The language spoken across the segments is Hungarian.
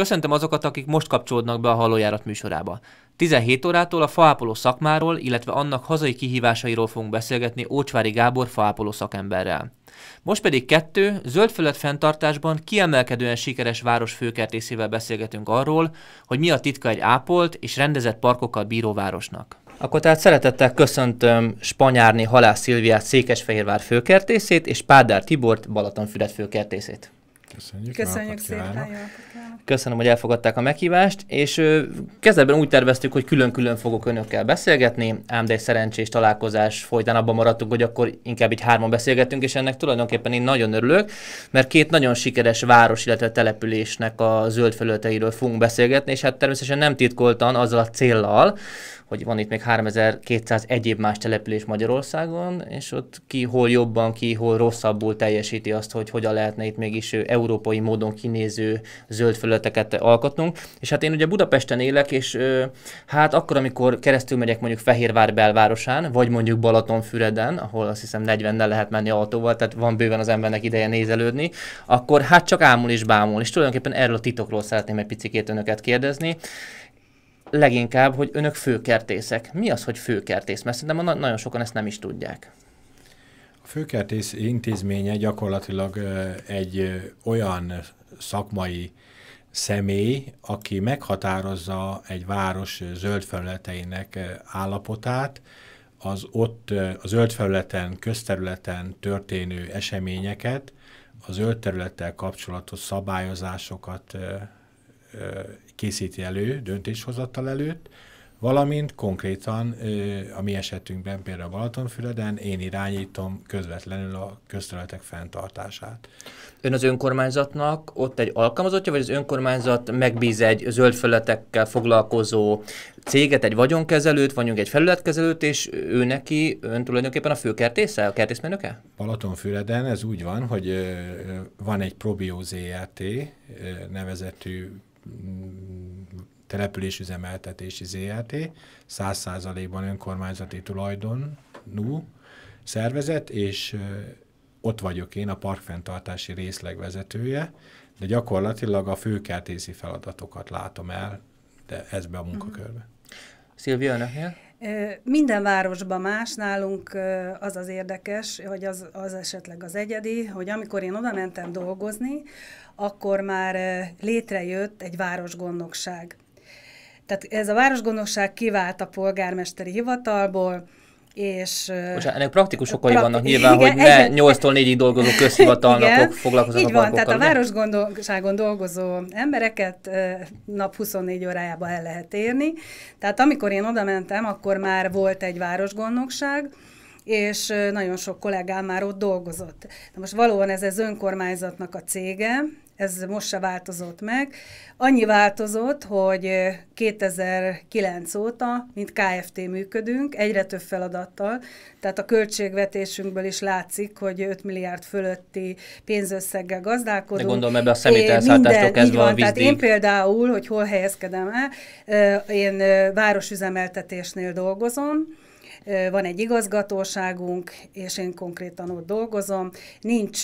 Köszöntöm azokat, akik most kapcsolódnak be a halójárat műsorába. 17 órától a faápoló szakmáról, illetve annak hazai kihívásairól fogunk beszélgetni Ócsvári Gábor faápoló szakemberrel. Most pedig kettő, zöld fölött fenntartásban kiemelkedően sikeres város főkertészével beszélgetünk arról, hogy mi a titka egy ápolt és rendezett parkokkal bíró városnak. Akkor tehát szeretettel köszöntöm Spanyárni Halász Szilviát, Székesfehérvár főkertészét és Pádár Tibort, Balatonfüred főkertészét. Köszönjük, Köszönjük szépen, Köszönöm, hogy elfogadták a meghívást, és kezdetben úgy terveztük, hogy külön-külön fogok önökkel beszélgetni, ám de egy szerencsés találkozás folytán abban maradtunk, hogy akkor inkább így hárman beszélgetünk, és ennek tulajdonképpen én nagyon örülök, mert két nagyon sikeres város, illetve településnek a zöld felületeiről fogunk beszélgetni, és hát természetesen nem titkoltan azzal a céllal, hogy van itt még 3200 egyéb más település Magyarországon, és ott ki hol jobban, ki hol rosszabbul teljesíti azt, hogy hogyan lehetne itt mégis európai módon kinéző zöld felületeket alkotnunk. És hát én ugye Budapesten élek, és hát akkor, amikor keresztül megyek mondjuk Fehérvár belvárosán, vagy mondjuk Balatonfüreden, ahol azt hiszem 40-nel lehet menni autóval, tehát van bőven az embernek ideje nézelődni, akkor hát csak ámul és bámul. És tulajdonképpen erről a titokról szeretném egy picit önöket kérdezni leginkább, hogy önök főkertészek. Mi az, hogy főkertész? Mert szerintem nagyon sokan ezt nem is tudják. A főkertész intézménye gyakorlatilag egy olyan szakmai személy, aki meghatározza egy város zöld felületeinek állapotát, az ott a zöld felületen, közterületen történő eseményeket, a zöld területtel kapcsolatos szabályozásokat készíti elő döntéshozattal előtt, valamint konkrétan a mi esetünkben, például Balatonfüreden, én irányítom közvetlenül a közterületek fenntartását. Ön az önkormányzatnak ott egy alkalmazottja, vagy az önkormányzat megbíz egy zöld felületekkel foglalkozó céget, egy vagyonkezelőt, vagyunk egy felületkezelőt, és ő neki, ön tulajdonképpen a főkertésze, a kertészmenőke? Balatonfüreden ez úgy van, hogy van egy Probio ZRT nevezetű településüzemeltetési ZRT, 100%-ban önkormányzati tulajdonú szervezet, és ott vagyok én, a parkfenntartási részleg vezetője, de gyakorlatilag a főkertészi feladatokat látom el, de ez be a munkakörbe. Uh -huh. Szilvia, minden városban más, nálunk az az érdekes, hogy az, az esetleg az egyedi, hogy amikor én oda mentem dolgozni, akkor már létrejött egy városgondnokság. Tehát ez a városgondnokság kivált a polgármesteri hivatalból, és... Most ennek praktikus okai prakti- vannak nyilván, igen, hogy ne egy, 8-tól 4-ig dolgozó közhivatalnak foglalkoznak Így van, a tehát a városgondolságon dolgozó embereket nap 24 órájába el lehet érni. Tehát amikor én oda mentem, akkor már volt egy városgondnokság, és nagyon sok kollégám már ott dolgozott. Na most valóban ez az önkormányzatnak a cége, ez most se változott meg. Annyi változott, hogy 2009 óta, mint KFT működünk, egyre több feladattal, tehát a költségvetésünkből is látszik, hogy 5 milliárd fölötti pénzösszeggel gazdálkodunk. De gondolom ebbe a szemételszálltástól kezdve van, a vízdíj. Tehát én például, hogy hol helyezkedem el, én városüzemeltetésnél dolgozom, van egy igazgatóságunk, és én konkrétan ott dolgozom. Nincs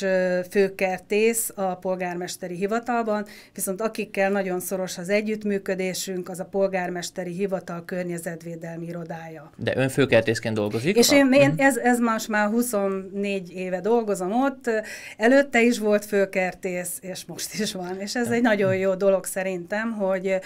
főkertész a polgármesteri hivatalban, viszont akikkel nagyon szoros az együttműködésünk, az a polgármesteri hivatal környezetvédelmi irodája. De ön főkertészként dolgozik? És én, én mhm. ez, ez más már 24 éve dolgozom ott, előtte is volt főkertész, és most is van, és ez egy nagyon jó dolog szerintem, hogy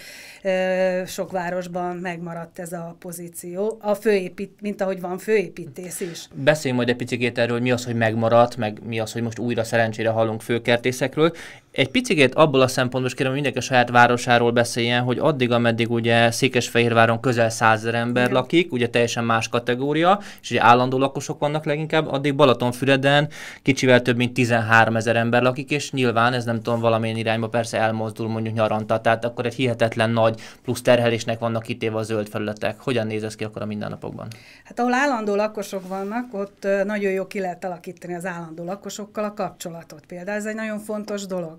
sok városban megmaradt ez a pozíció. A főépít, mint mint ahogy van főépítész is. Beszéljünk majd egy picit erről, hogy mi az, hogy megmaradt, meg mi az, hogy most újra szerencsére hallunk főkertészekről, egy picit abból a szempontból is kérem, hogy mindenki a saját városáról beszéljen, hogy addig, ameddig ugye Székesfehérváron közel százer ember Igen. lakik, ugye teljesen más kategória, és ugye állandó lakosok vannak leginkább, addig Balatonfüreden kicsivel több mint 13 ezer ember lakik, és nyilván ez nem tudom, valamilyen irányba persze elmozdul mondjuk nyaranta, tehát akkor egy hihetetlen nagy plusz terhelésnek vannak kitéve a zöld felületek. Hogyan néz ez ki akkor a mindennapokban? Hát ahol állandó lakosok vannak, ott nagyon jó ki lehet alakítani az állandó lakosokkal a kapcsolatot például. Ez egy nagyon fontos dolog.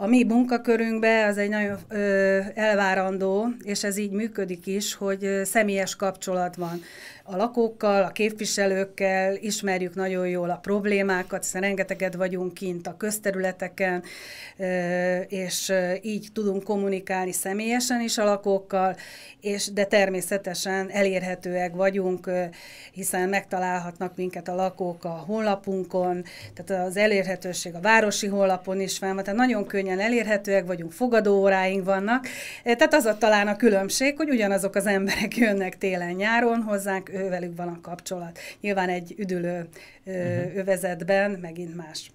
A mi munkakörünkben az egy nagyon ö, elvárandó, és ez így működik is, hogy személyes kapcsolat van a lakókkal, a képviselőkkel, ismerjük nagyon jól a problémákat, hiszen rengeteget vagyunk kint a közterületeken, és így tudunk kommunikálni személyesen is a lakókkal, és de természetesen elérhetőek vagyunk, hiszen megtalálhatnak minket a lakók a honlapunkon, tehát az elérhetőség a városi honlapon is fel, tehát nagyon könnyű könnyen elérhetőek vagyunk, fogadóóráink vannak. E, tehát az a talán a különbség, hogy ugyanazok az emberek jönnek télen-nyáron hozzánk, ővelük van a kapcsolat. Nyilván egy üdülő uh-huh. övezetben megint más.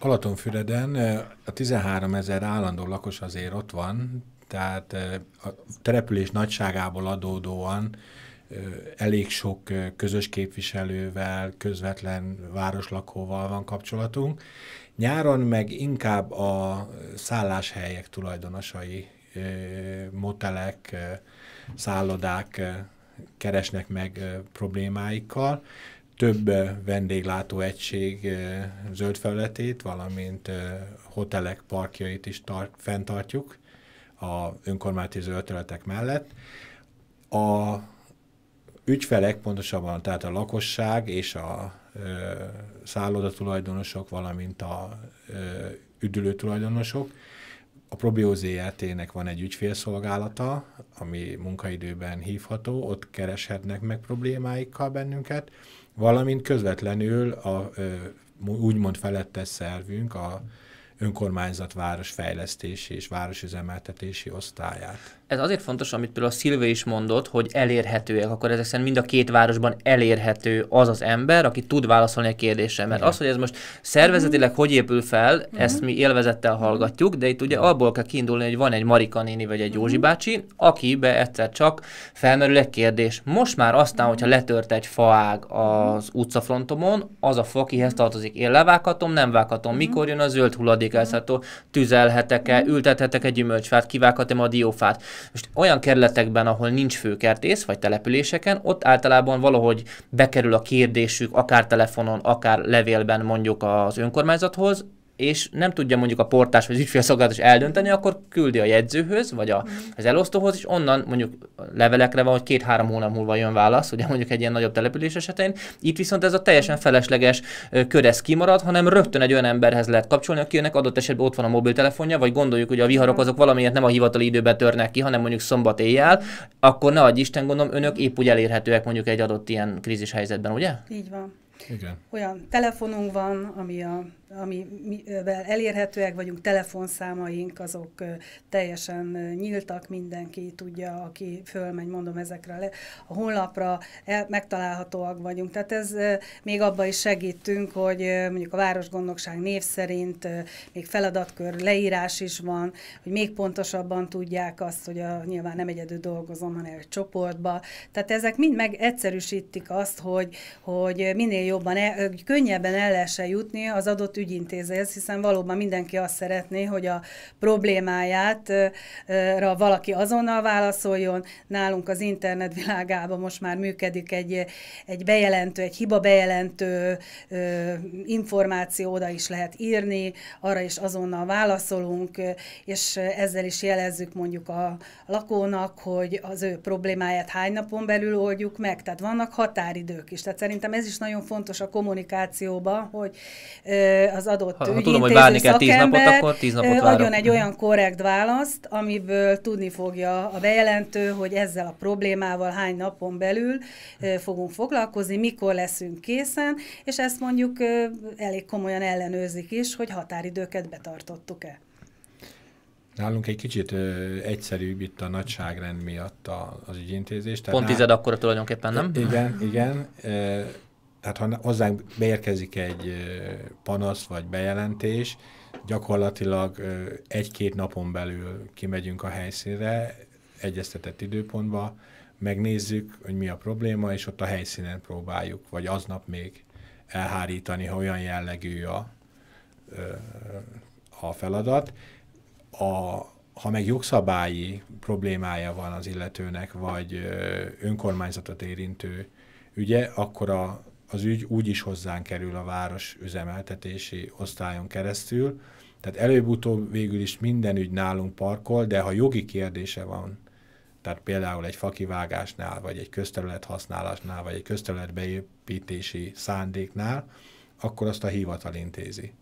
Balatonfüreden e, a 13 ezer állandó lakos azért ott van, tehát a település nagyságából adódóan elég sok közös képviselővel, közvetlen városlakóval van kapcsolatunk, Nyáron meg inkább a szálláshelyek tulajdonosai, motelek, szállodák keresnek meg problémáikkal. Több vendéglátóegység zöld felületét, valamint hotelek parkjait is tart, fenntartjuk a önkormányzati zöld területek mellett. A ügyfelek, pontosabban tehát a lakosság és a szállodatulajdonosok, valamint a üdülőtulajdonosok A Probio ZRT-nek van egy ügyfélszolgálata, ami munkaidőben hívható, ott kereshetnek meg problémáikkal bennünket, valamint közvetlenül a úgymond felettes szervünk, a önkormányzat városfejlesztési és városüzemeltetési osztályát ez azért fontos, amit például a Szilve is mondott, hogy elérhetőek, akkor ezek szerint mind a két városban elérhető az az ember, aki tud válaszolni a kérdésre. Mert az, hogy ez most szervezetileg mm. hogy épül fel, mm. ezt mi élvezettel mhm. hallgatjuk, de itt ugye mhm. abból kell kiindulni, hogy van egy Marika néni vagy egy Józsi mhm. bácsi, akibe egyszer csak felmerül egy kérdés. Most már aztán, hogyha letört egy faág az utcafrontomon, az a fa, akihez tartozik, én levághatom, nem vághatom, mikor jön a zöld hulladék elszálltó, tüzelhetek-e, ültethetek egy gyümölcsfát, kivághatom a diófát. Most olyan kerületekben, ahol nincs főkertész, vagy településeken, ott általában valahogy bekerül a kérdésük, akár telefonon, akár levélben mondjuk az önkormányzathoz, és nem tudja mondjuk a portás vagy ügyfélszolgálatos eldönteni, akkor küldi a jegyzőhöz, vagy a, mhm. az elosztóhoz, és onnan mondjuk levelekre van, hogy két-három hónap múlva jön válasz, ugye mondjuk egy ilyen nagyobb település esetén. Itt viszont ez a teljesen felesleges köresz kimarad, hanem rögtön egy olyan emberhez lehet kapcsolni, akinek adott esetben ott van a mobiltelefonja, vagy gondoljuk, hogy a viharok azok valamiért nem a hivatali időben törnek ki, hanem mondjuk szombat éjjel, akkor ne adj Isten, gondolom, önök épp úgy elérhetőek mondjuk egy adott ilyen krízis helyzetben, ugye? Így van. Igen. Olyan telefonunk van, ami a amivel elérhetőek vagyunk, telefonszámaink azok teljesen nyíltak, mindenki tudja, aki fölmegy, mondom ezekre le. a honlapra, el, megtalálhatóak vagyunk. Tehát ez még abba is segítünk, hogy mondjuk a Városgondnokság név szerint még feladatkör leírás is van, hogy még pontosabban tudják azt, hogy a, nyilván nem egyedül dolgozom, hanem egy csoportba. Tehát ezek mind meg egyszerűsítik azt, hogy, hogy minél jobban, el, könnyebben el lehessen jutni az adott ügyintézés, hiszen valóban mindenki azt szeretné, hogy a problémáját rá valaki azonnal válaszoljon. Nálunk az internet világában most már működik egy, egy bejelentő, egy hiba bejelentő információ, oda is lehet írni, arra is azonnal válaszolunk, és ezzel is jelezzük mondjuk a lakónak, hogy az ő problémáját hány napon belül oldjuk meg. Tehát vannak határidők is. Tehát szerintem ez is nagyon fontos a kommunikációban, hogy az adott ha, ha tudom, hogy várni kell tíz napot, akkor tíz napot várok. adjon egy olyan korrekt választ, amiből tudni fogja a bejelentő, hogy ezzel a problémával hány napon belül fogunk foglalkozni, mikor leszünk készen, és ezt mondjuk elég komolyan ellenőrzik is, hogy határidőket betartottuk-e. Nálunk egy kicsit ö, egyszerűbb itt a nagyságrend miatt a, az ügyintézés. Tehát Pont tized akkor tulajdonképpen, nem? Igen, igen. Ö, tehát ha hozzánk beérkezik egy panasz vagy bejelentés, gyakorlatilag egy-két napon belül kimegyünk a helyszínre, egyeztetett időpontba, megnézzük, hogy mi a probléma, és ott a helyszínen próbáljuk, vagy aznap még elhárítani, ha olyan jellegű a, a feladat. A, ha meg jogszabályi problémája van az illetőnek, vagy önkormányzatot érintő ügye, akkor a az ügy úgy is hozzánk kerül a város üzemeltetési osztályon keresztül, tehát előbb-utóbb végül is minden ügy nálunk parkol, de ha jogi kérdése van, tehát például egy fakivágásnál, vagy egy közterület használásnál, vagy egy közterület beépítési szándéknál, akkor azt a hivatal intézi.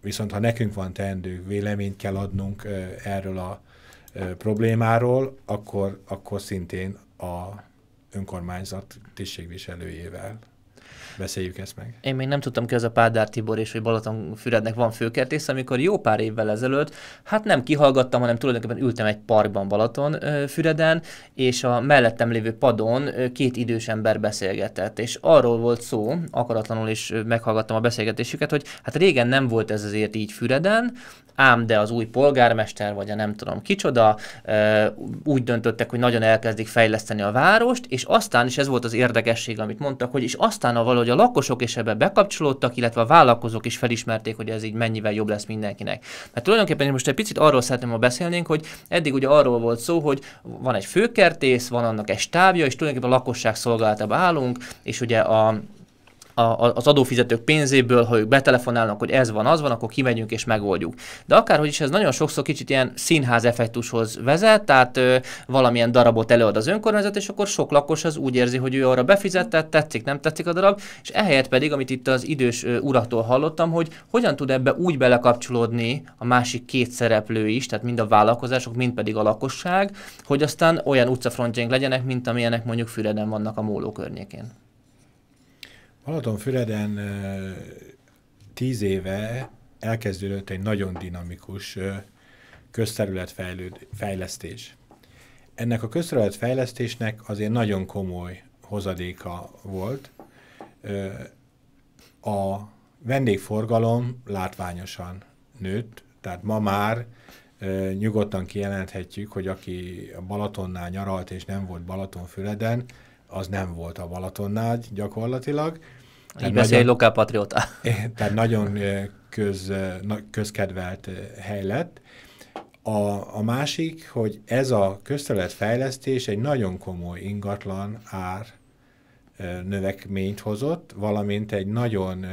Viszont ha nekünk van teendő, véleményt kell adnunk erről a problémáról, akkor, akkor szintén a önkormányzat tisztségviselőjével Beszéljük ezt meg. Én még nem tudtam ki az a Pádár Tibor és hogy Balatonfürednek van főkertész, amikor jó pár évvel ezelőtt, hát nem kihallgattam, hanem tulajdonképpen ültem egy parkban Balatonfüreden, és a mellettem lévő padon két idős ember beszélgetett, és arról volt szó, akaratlanul is meghallgattam a beszélgetésüket, hogy hát régen nem volt ez azért így Füreden, ám de az új polgármester, vagy a nem tudom kicsoda, úgy döntöttek, hogy nagyon elkezdik fejleszteni a várost, és aztán, is ez volt az érdekesség, amit mondtak, hogy és aztán a utána valahogy a lakosok is ebbe bekapcsolódtak, illetve a vállalkozók is felismerték, hogy ez így mennyivel jobb lesz mindenkinek. Mert tulajdonképpen én most egy picit arról szeretném, ha beszélnénk, hogy eddig ugye arról volt szó, hogy van egy főkertész, van annak egy stábja, és tulajdonképpen a lakosság szolgálatába állunk, és ugye a a, az adófizetők pénzéből, ha ők betelefonálnak, hogy ez van, az van, akkor kimegyünk és megoldjuk. De akárhogy is ez nagyon sokszor kicsit ilyen színház effektushoz vezet, tehát ö, valamilyen darabot előad az önkormányzat, és akkor sok lakos az úgy érzi, hogy ő arra befizetett, tetszik, nem tetszik a darab, és ehelyett pedig, amit itt az idős ö, uraktól hallottam, hogy hogyan tud ebbe úgy belekapcsolódni a másik két szereplő is, tehát mind a vállalkozások, mind pedig a lakosság, hogy aztán olyan utcafrontjaink legyenek, mint amilyenek mondjuk Füreden vannak a Móló környékén. Balatonfüreden tíz éve elkezdődött egy nagyon dinamikus közterületfejlesztés. Ennek a közterületfejlesztésnek azért nagyon komoly hozadéka volt. A vendégforgalom látványosan nőtt, tehát ma már nyugodtan kijelenthetjük, hogy aki a Balatonnál nyaralt és nem volt Balatonfüreden, az nem volt a Balatonnál gyakorlatilag. Tehát Így beszélj patriota. Tehát nagyon köz, közkedvelt hely lett. A, a másik, hogy ez a közterületfejlesztés egy nagyon komoly ingatlan ár növekményt hozott, valamint egy nagyon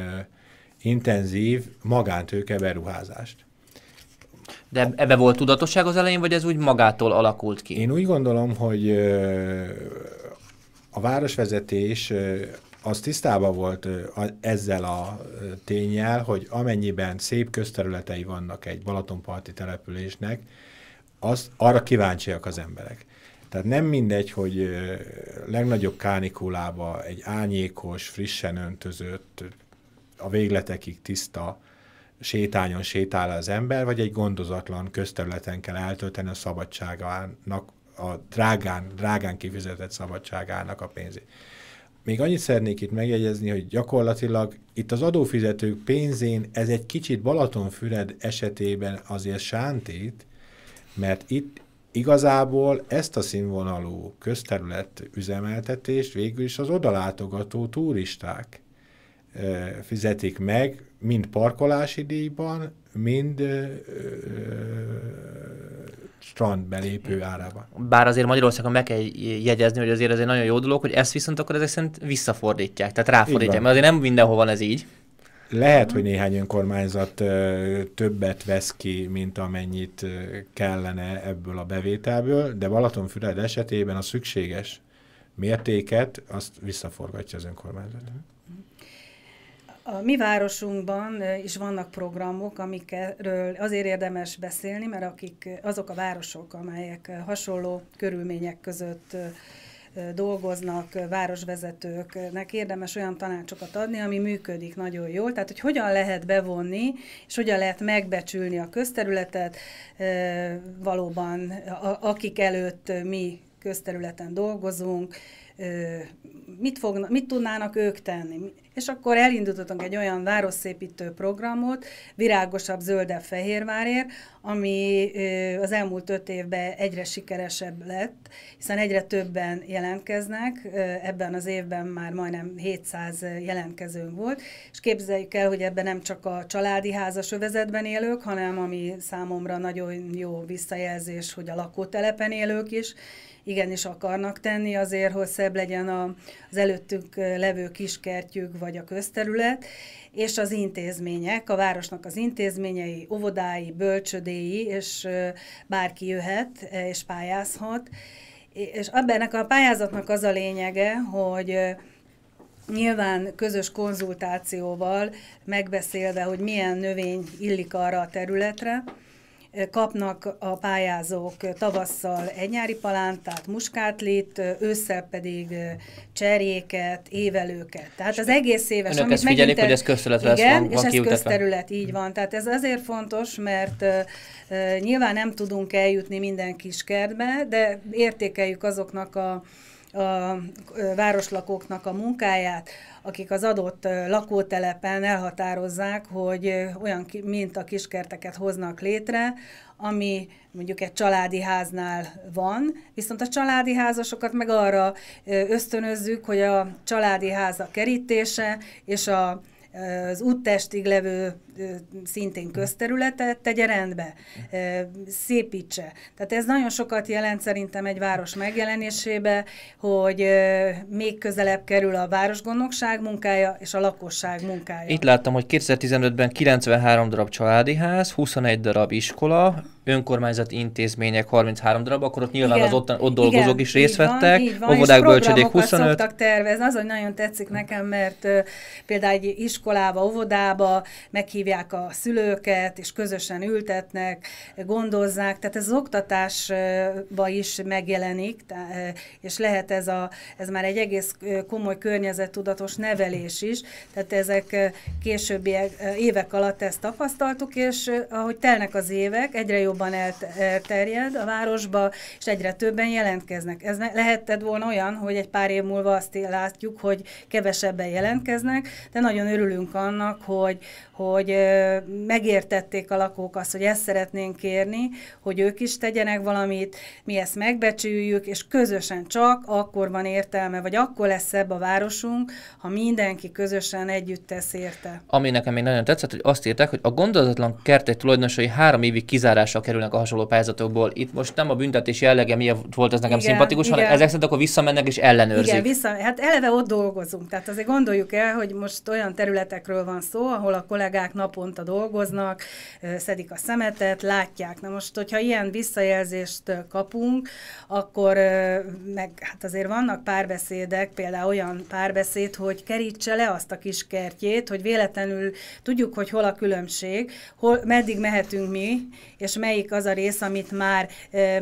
intenzív magántőke beruházást. De ebbe volt tudatosság az elején, vagy ez úgy magától alakult ki? Én úgy gondolom, hogy a városvezetés az tisztában volt ezzel a tényel, hogy amennyiben szép közterületei vannak egy Balatonparti településnek, az, arra kíváncsiak az emberek. Tehát nem mindegy, hogy legnagyobb kánikulába egy ányékos, frissen öntözött, a végletekig tiszta sétányon sétál az ember, vagy egy gondozatlan közterületen kell eltölteni a szabadságának a drágán, drágán kifizetett szabadságának a pénzét. Még annyit szeretnék itt megjegyezni, hogy gyakorlatilag itt az adófizetők pénzén ez egy kicsit Balatonfüred esetében azért sántít, mert itt igazából ezt a színvonalú közterület üzemeltetést végül is az odalátogató turisták fizetik meg, mind parkolási díjban, mind strand belépő árában. Bár azért Magyarországon meg kell jegyezni, hogy azért ez egy nagyon jó dolog, hogy ezt viszont akkor ezek szerint visszafordítják, tehát ráfordítják, mert azért nem mindenhol van ez így. Lehet, hogy néhány önkormányzat többet vesz ki, mint amennyit kellene ebből a bevételből, de Balatonfüred esetében a szükséges mértéket azt visszaforgatja az önkormányzat. Mhm. A mi városunkban is vannak programok, amikről azért érdemes beszélni, mert akik, azok a városok, amelyek hasonló körülmények között dolgoznak városvezetőknek, érdemes olyan tanácsokat adni, ami működik nagyon jól. Tehát, hogy hogyan lehet bevonni, és hogyan lehet megbecsülni a közterületet, valóban akik előtt mi közterületen dolgozunk, mit, fognak, mit tudnának ők tenni, és akkor elindítottunk egy olyan városszépítő programot, virágosabb, zölde Fehérvárért, ami az elmúlt öt évben egyre sikeresebb lett, hiszen egyre többen jelentkeznek, ebben az évben már majdnem 700 jelentkezőnk volt, és képzeljük el, hogy ebben nem csak a családi házas övezetben élők, hanem ami számomra nagyon jó visszajelzés, hogy a lakótelepen élők is, igenis akarnak tenni azért, hogy szebb legyen a, az előttük levő kiskertjük vagy a közterület, és az intézmények, a városnak az intézményei, óvodái, bölcsödéi, és bárki jöhet e, és pályázhat. És ebbenek a pályázatnak az a lényege, hogy nyilván közös konzultációval megbeszélve, hogy milyen növény illik arra a területre, kapnak a pályázók tavasszal egy nyári palántát, muskátlit, ősszel pedig cserjéket, évelőket. Tehát az egész éves, Önök amit ezt figyelik, megint, hogy ez közterület lesz, igen, van, és van ez közterület, így van. Tehát ez azért fontos, mert nyilván nem tudunk eljutni minden kis kertbe, de értékeljük azoknak a a városlakóknak a munkáját, akik az adott lakótelepen elhatározzák, hogy olyan mint a kiskerteket hoznak létre, ami mondjuk egy családi háznál van, viszont a családi házasokat meg arra ösztönözzük, hogy a családi háza kerítése és a, az úttestig levő szintén közterületet tegye rendbe, szépítse. Tehát ez nagyon sokat jelent szerintem egy város megjelenésébe, hogy még közelebb kerül a városgondnokság munkája és a lakosság munkája. Itt láttam, hogy 2015-ben 93 darab családi ház, 21 darab iskola, önkormányzati intézmények 33 darab, akkor ott nyilván igen, az ott, ott dolgozók igen, is részt így vettek, így van, óvodák, bölcsödék 25. szoktak tervezni, az, hogy nagyon tetszik nekem, mert például egy iskolába, óvodába meghívják hívják a szülőket, és közösen ültetnek, gondozzák, tehát ez az oktatásba is megjelenik, és lehet ez, a, ez már egy egész komoly környezettudatos nevelés is, tehát ezek későbbi évek alatt ezt tapasztaltuk, és ahogy telnek az évek, egyre jobban elterjed a városba, és egyre többen jelentkeznek. Ez lehetett volna olyan, hogy egy pár év múlva azt látjuk, hogy kevesebben jelentkeznek, de nagyon örülünk annak, hogy, hogy hogy megértették a lakók azt, hogy ezt szeretnénk kérni, hogy ők is tegyenek valamit, mi ezt megbecsüljük, és közösen csak akkor van értelme, vagy akkor lesz ebb a városunk, ha mindenki közösen együtt tesz érte. Ami nekem még nagyon tetszett, hogy azt írták, hogy a gondozatlan kertek tulajdonosai három évig kizárással kerülnek a hasonló pályázatokból. Itt most nem a büntetés jellege miatt volt ez nekem igen, szimpatikus, igen. hanem ezek szerint akkor visszamennek és ellenőrzik. Igen, vissza, hát eleve ott dolgozunk. Tehát azért gondoljuk el, hogy most olyan területekről van szó, ahol a kollégák naponta dolgoznak, szedik a szemetet, látják. Na most, hogyha ilyen visszajelzést kapunk, akkor meg hát azért vannak párbeszédek, például olyan párbeszéd, hogy kerítse le azt a kis kertjét, hogy véletlenül tudjuk, hogy hol a különbség, hol, meddig mehetünk mi, és melyik az a rész, amit már,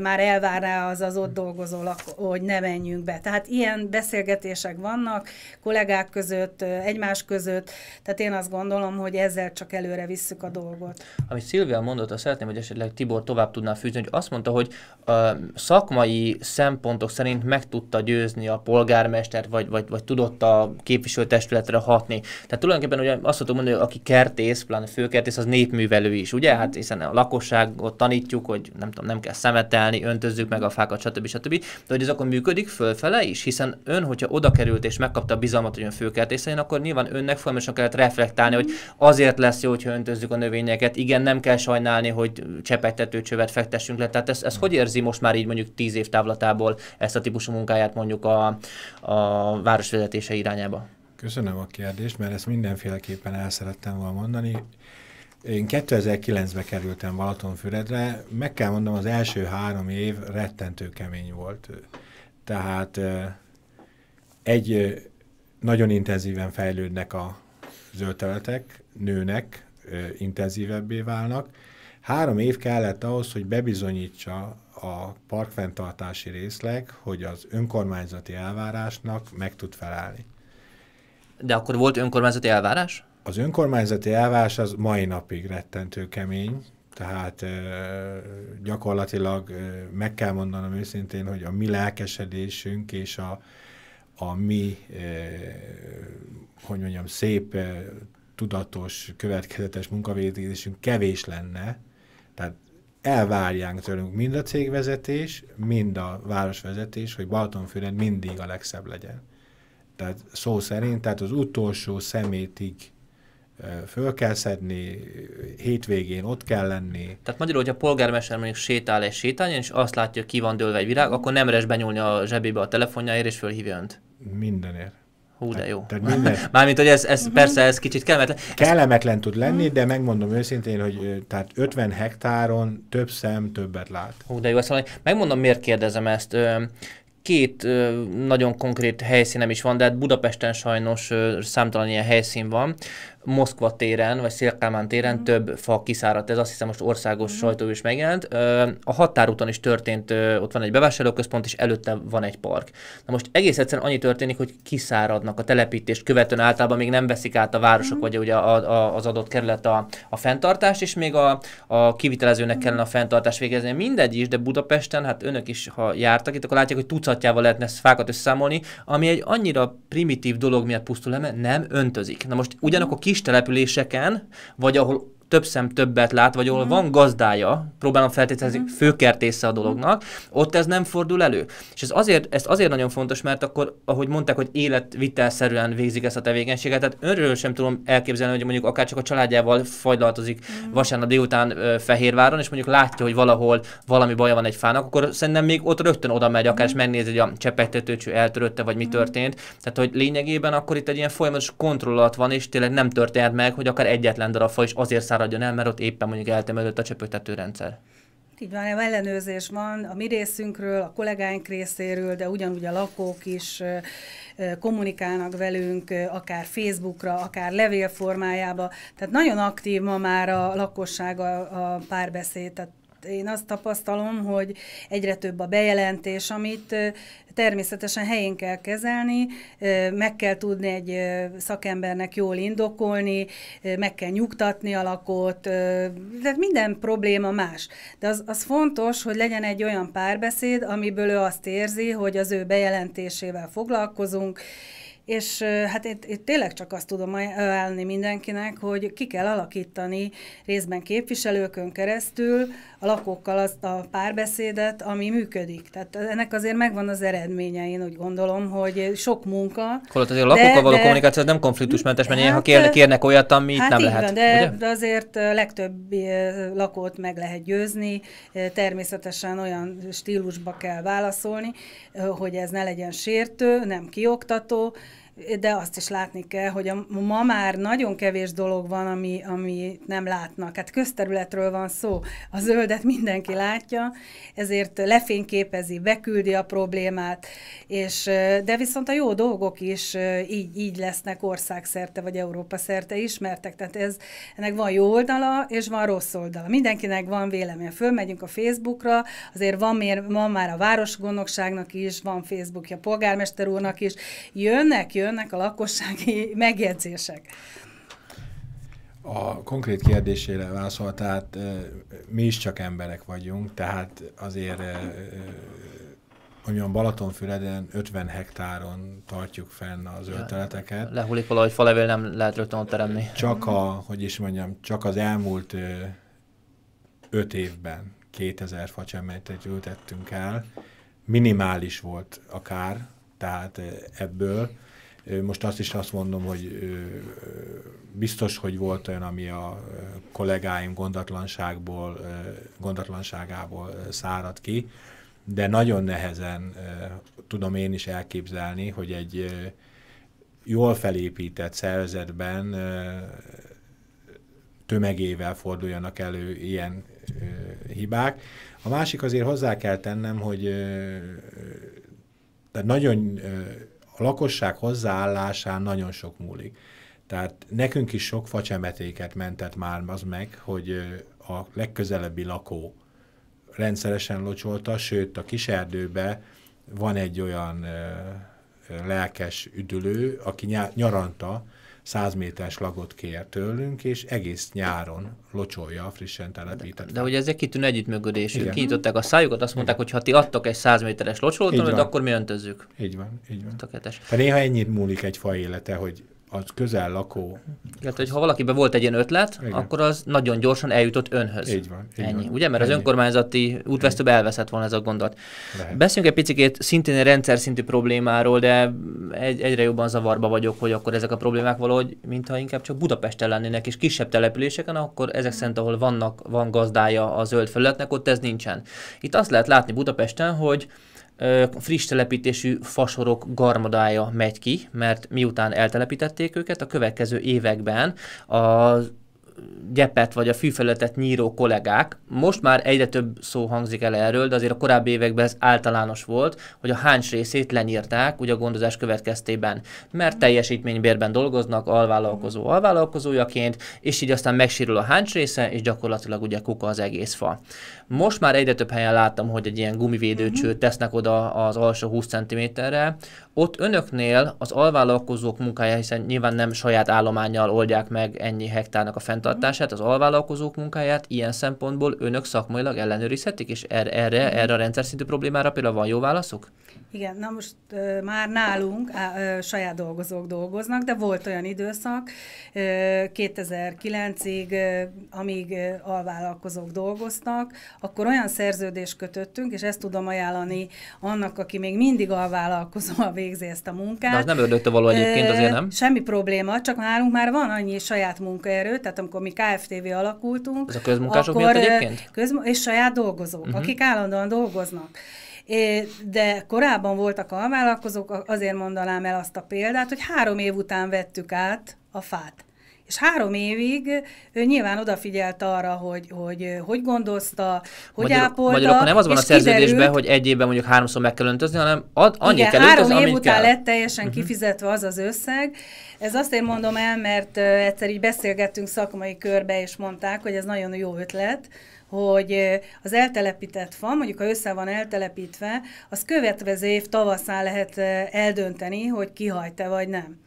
már elvárná az az ott dolgozó, hogy ne menjünk be. Tehát ilyen beszélgetések vannak kollégák között, egymás között, tehát én azt gondolom, hogy ezzel csak csak előre visszük a dolgot. Amit Szilvia mondott, azt szeretném, hogy esetleg Tibor tovább tudná fűzni, hogy azt mondta, hogy a szakmai szempontok szerint meg tudta győzni a polgármestert, vagy, vagy, vagy tudott a képviselőtestületre hatni. Tehát tulajdonképpen ugye azt tudom mondani, hogy aki kertész, pláne főkertész, az népművelő is, ugye? Hát hiszen a lakosságot tanítjuk, hogy nem tudom, nem kell szemetelni, öntözzük meg a fákat, stb. stb. De hogy ez akkor működik fölfele is, hiszen ön, hogyha oda került és megkapta a bizalmat, hogy ön főkertész legyen, akkor nyilván önnek folyamatosan kellett reflektálni, hogy azért lesz lesz jó, hogyha öntözzük a növényeket. Igen, nem kell sajnálni, hogy csepegtető csövet fektessünk le. Tehát ez, ez hogy érzi most már így mondjuk tíz év távlatából ezt a típusú munkáját mondjuk a, a városvezetése irányába? Köszönöm a kérdést, mert ezt mindenféleképpen el szerettem volna mondani. Én 2009-ben kerültem Balatonfüredre, meg kell mondom, az első három év rettentő kemény volt. Tehát egy, nagyon intenzíven fejlődnek a zöld területek, nőnek, intenzívebbé válnak. Három év kellett ahhoz, hogy bebizonyítsa a parkfenntartási részleg, hogy az önkormányzati elvárásnak meg tud felállni. De akkor volt önkormányzati elvárás? Az önkormányzati elvárás az mai napig rettentő kemény, tehát gyakorlatilag meg kell mondanom őszintén, hogy a mi lelkesedésünk és a, a mi, hogy mondjam, szép tudatos, következetes munkavégzésünk kevés lenne, tehát elvárják tőlünk mind a cégvezetés, mind a városvezetés, hogy Balatonfüred mindig a legszebb legyen. Tehát szó szerint, tehát az utolsó szemétig föl kell szedni, hétvégén ott kell lenni. Tehát magyarul, hogy a polgármester mondjuk sétál egy sétányon, és azt látja, ki van dőlve egy virág, akkor nem res benyúlni a zsebébe a telefonjáért, és fölhívja önt. Mindenért. Hú, de jó. Tehát minden... Mármint, hogy ez, ez uh-huh. persze ez kicsit kellemetlen. Kellemetlen tud lenni, mhm. de megmondom őszintén, hogy tehát 50 hektáron több szem többet lát. Hú, de jó, ezt szóval mondani. megmondom, miért kérdezem ezt. Két nagyon konkrét helyszínem is van, de hát Budapesten sajnos számtalan ilyen helyszín van. Moszkva téren, vagy Szélkámán téren mm. több fa kiszáradt. Ez azt hiszem most országos mm. sajtó is megjelent. A határúton is történt, ott van egy bevásárlóközpont, és előtte van egy park. Na most egész egyszerűen annyi történik, hogy kiszáradnak a telepítést követően általában még nem veszik át a városok, mm. vagy ugye a, a, az adott kerület a, a fenntartást, és még a, a kivitelezőnek kellene a mhm. fenntartást végezni. Mindegy is, de Budapesten, hát önök is, ha jártak itt, akkor látják, hogy tucatjával lehetne ezt fákat összeszámolni, ami egy annyira primitív dolog miatt pusztul nem öntözik. Na most ugyanakkor kis kis településeken, vagy ahol több szem többet lát, vagy ahol mm. van gazdája, próbálom feltételezni, mm. főkertésze a dolognak, mhm. ott ez nem fordul elő. És ez azért, ez azért nagyon fontos, mert akkor, ahogy mondták, hogy életvitelszerűen végzik ezt a tevékenységet, tehát önről sem tudom elképzelni, hogy mondjuk akár csak a családjával fagylaltozik mm. vasárnap délután ö, Fehérváron, és mondjuk látja, hogy valahol valami baja van egy fának, akkor szerintem még ott rögtön oda megy, akár mm. és megnézi, hogy a csepegtetőcső eltörötte, vagy mi mm. történt. Tehát, hogy lényegében akkor itt egy ilyen folyamatos kontrollat van, és tényleg nem történt meg, hogy akár egyetlen darab fa is azért száradjon el, mert ott éppen mondjuk eltemelődött a csöpögtető rendszer. Így van, ellenőrzés van a mi részünkről, a kollégáink részéről, de ugyanúgy a lakók is kommunikálnak velünk, akár Facebookra, akár levél formájába. Tehát nagyon aktív ma már a lakosság a, a párbeszéd, tehát én azt tapasztalom, hogy egyre több a bejelentés, amit természetesen helyén kell kezelni, meg kell tudni egy szakembernek jól indokolni, meg kell nyugtatni a lakót, tehát minden probléma más. De az, az fontos, hogy legyen egy olyan párbeszéd, amiből ő azt érzi, hogy az ő bejelentésével foglalkozunk, és hát itt, itt tényleg csak azt tudom ajánlni mindenkinek, hogy ki kell alakítani részben képviselőkön keresztül a lakókkal azt a párbeszédet, ami működik. Tehát ennek azért megvan az eredménye, én úgy gondolom, hogy sok munka. Holott azért a lakókkal de, való de, kommunikáció az nem konfliktusmentes, mert hát, ha kérnek, kérnek olyat, amit hát nem lehet. Van, de, ugye? de azért legtöbb lakót meg lehet győzni, természetesen olyan stílusba kell válaszolni, hogy ez ne legyen sértő, nem kioktató, de azt is látni kell, hogy a, ma már nagyon kevés dolog van, ami, ami nem látnak. Hát közterületről van szó, a zöldet mindenki látja, ezért lefényképezi, beküldi a problémát, és, de viszont a jó dolgok is így, így lesznek országszerte vagy Európa szerte ismertek, tehát ez, ennek van jó oldala, és van rossz oldala. Mindenkinek van vélemény. Fölmegyünk a Facebookra, azért van, van már a Városgondokságnak is, van Facebookja polgármester úrnak is, jönnek, jönnek jönnek a lakossági megjegyzések. A konkrét kérdésére válaszol, tehát mi is csak emberek vagyunk, tehát azért olyan Balatonfüreden 50 hektáron tartjuk fenn a zöldteleteket. Lehulik valahogy falevél, nem lehet rögtön ott teremni. Csak a, hogy is mondjam, csak az elmúlt 5 évben 2000 facsemetet ültettünk el, minimális volt a kár, tehát ebből most azt is azt mondom, hogy biztos, hogy volt olyan, ami a kollégáim gondatlanságból, gondatlanságából szárad ki, de nagyon nehezen tudom én is elképzelni, hogy egy jól felépített szervezetben tömegével forduljanak elő ilyen hibák. A másik azért hozzá kell tennem, hogy tehát nagyon a lakosság hozzáállásán nagyon sok múlik. Tehát nekünk is sok facsemetéket mentett már az meg, hogy a legközelebbi lakó rendszeresen locsolta, sőt a kiserdőbe van egy olyan lelkes üdülő, aki nyaranta 100 méter slagot kér tőlünk, és egész nyáron locsolja a frissen telepített. De, de hogy ez egy kitűnő együttműködés. Kinyitották a szájukat, azt mondták, hogy ha ti adtok egy 100 méteres locsolót, akkor mi öntözzük. Így van, így van. Tökéletes. De néha ennyit múlik egy fa élete, hogy az közel lakó. Tehát, hogy ha valakiben volt egy ilyen ötlet, Igen. akkor az nagyon gyorsan eljutott önhöz. Így van. Így Ennyi. Van. Ugye, mert Ennyi. az önkormányzati útvesztőbe elveszett volna ez a gondot. Lehet. Beszéljünk egy picit szintén egy rendszer szintű problémáról, de egy, egyre jobban zavarba vagyok, hogy akkor ezek a problémák valahogy, mintha inkább csak Budapesten lennének, és kisebb településeken, akkor ezek szerint, ahol vannak, van gazdája a zöld felületnek, ott ez nincsen. Itt azt lehet látni Budapesten, hogy friss telepítésű fasorok garmadája megy ki, mert miután eltelepítették őket, a következő években az gyepet vagy a fűfelületet nyíró kollégák. Most már egyre több szó hangzik el erről, de azért a korábbi években ez általános volt, hogy a háns részét lenyírták ugye a gondozás következtében, mert teljesítménybérben dolgoznak alvállalkozó alvállalkozójaként, és így aztán megsérül a háns része, és gyakorlatilag ugye kuka az egész fa. Most már egyre több helyen láttam, hogy egy ilyen gumivédőcsőt tesznek oda az alsó 20 cm-re, ott önöknél az alvállalkozók munkája, hiszen nyilván nem saját állományjal oldják meg ennyi hektárnak a fenntartását, az alvállalkozók munkáját ilyen szempontból önök szakmailag ellenőrizhetik, és erre, erre, erre a rendszer szintű problémára például van jó válaszok? Igen, na most ö, már nálunk á, ö, saját dolgozók dolgoznak, de volt olyan időszak ö, 2009-ig, ö, amíg ö, alvállalkozók dolgoztak, akkor olyan szerződést kötöttünk, és ezt tudom ajánlani annak, aki még mindig alvállalkozó, a végzi ezt a munkát. De az nem ördögte való egyébként, azért nem? Ö, semmi probléma, csak nálunk már van annyi saját munkaerő, tehát amikor mi KFTV alakultunk, Ez a közmunkások akkor, miatt egyébként? Közm- és saját dolgozók, uh-huh. akik állandóan dolgoznak de korábban voltak almállalkozók, azért mondanám el azt a példát, hogy három év után vettük át a fát. És három évig ő nyilván odafigyelt arra, hogy hogy, hogy gondozta, hogy magyarok, ápolta. Magyarok, akkor nem az van a szerződésben, kiderült, hogy egy évben mondjuk háromszor meg kell öntözni, hanem ad, annyi igen, kell három év után kell. lett teljesen uh-huh. kifizetve az az összeg. Ez azért mondom el, mert egyszer így beszélgettünk szakmai körbe, és mondták, hogy ez nagyon jó ötlet, hogy az eltelepített fa, mondjuk ha össze van eltelepítve, az következő év tavaszán lehet eldönteni, hogy kihajt-e vagy nem.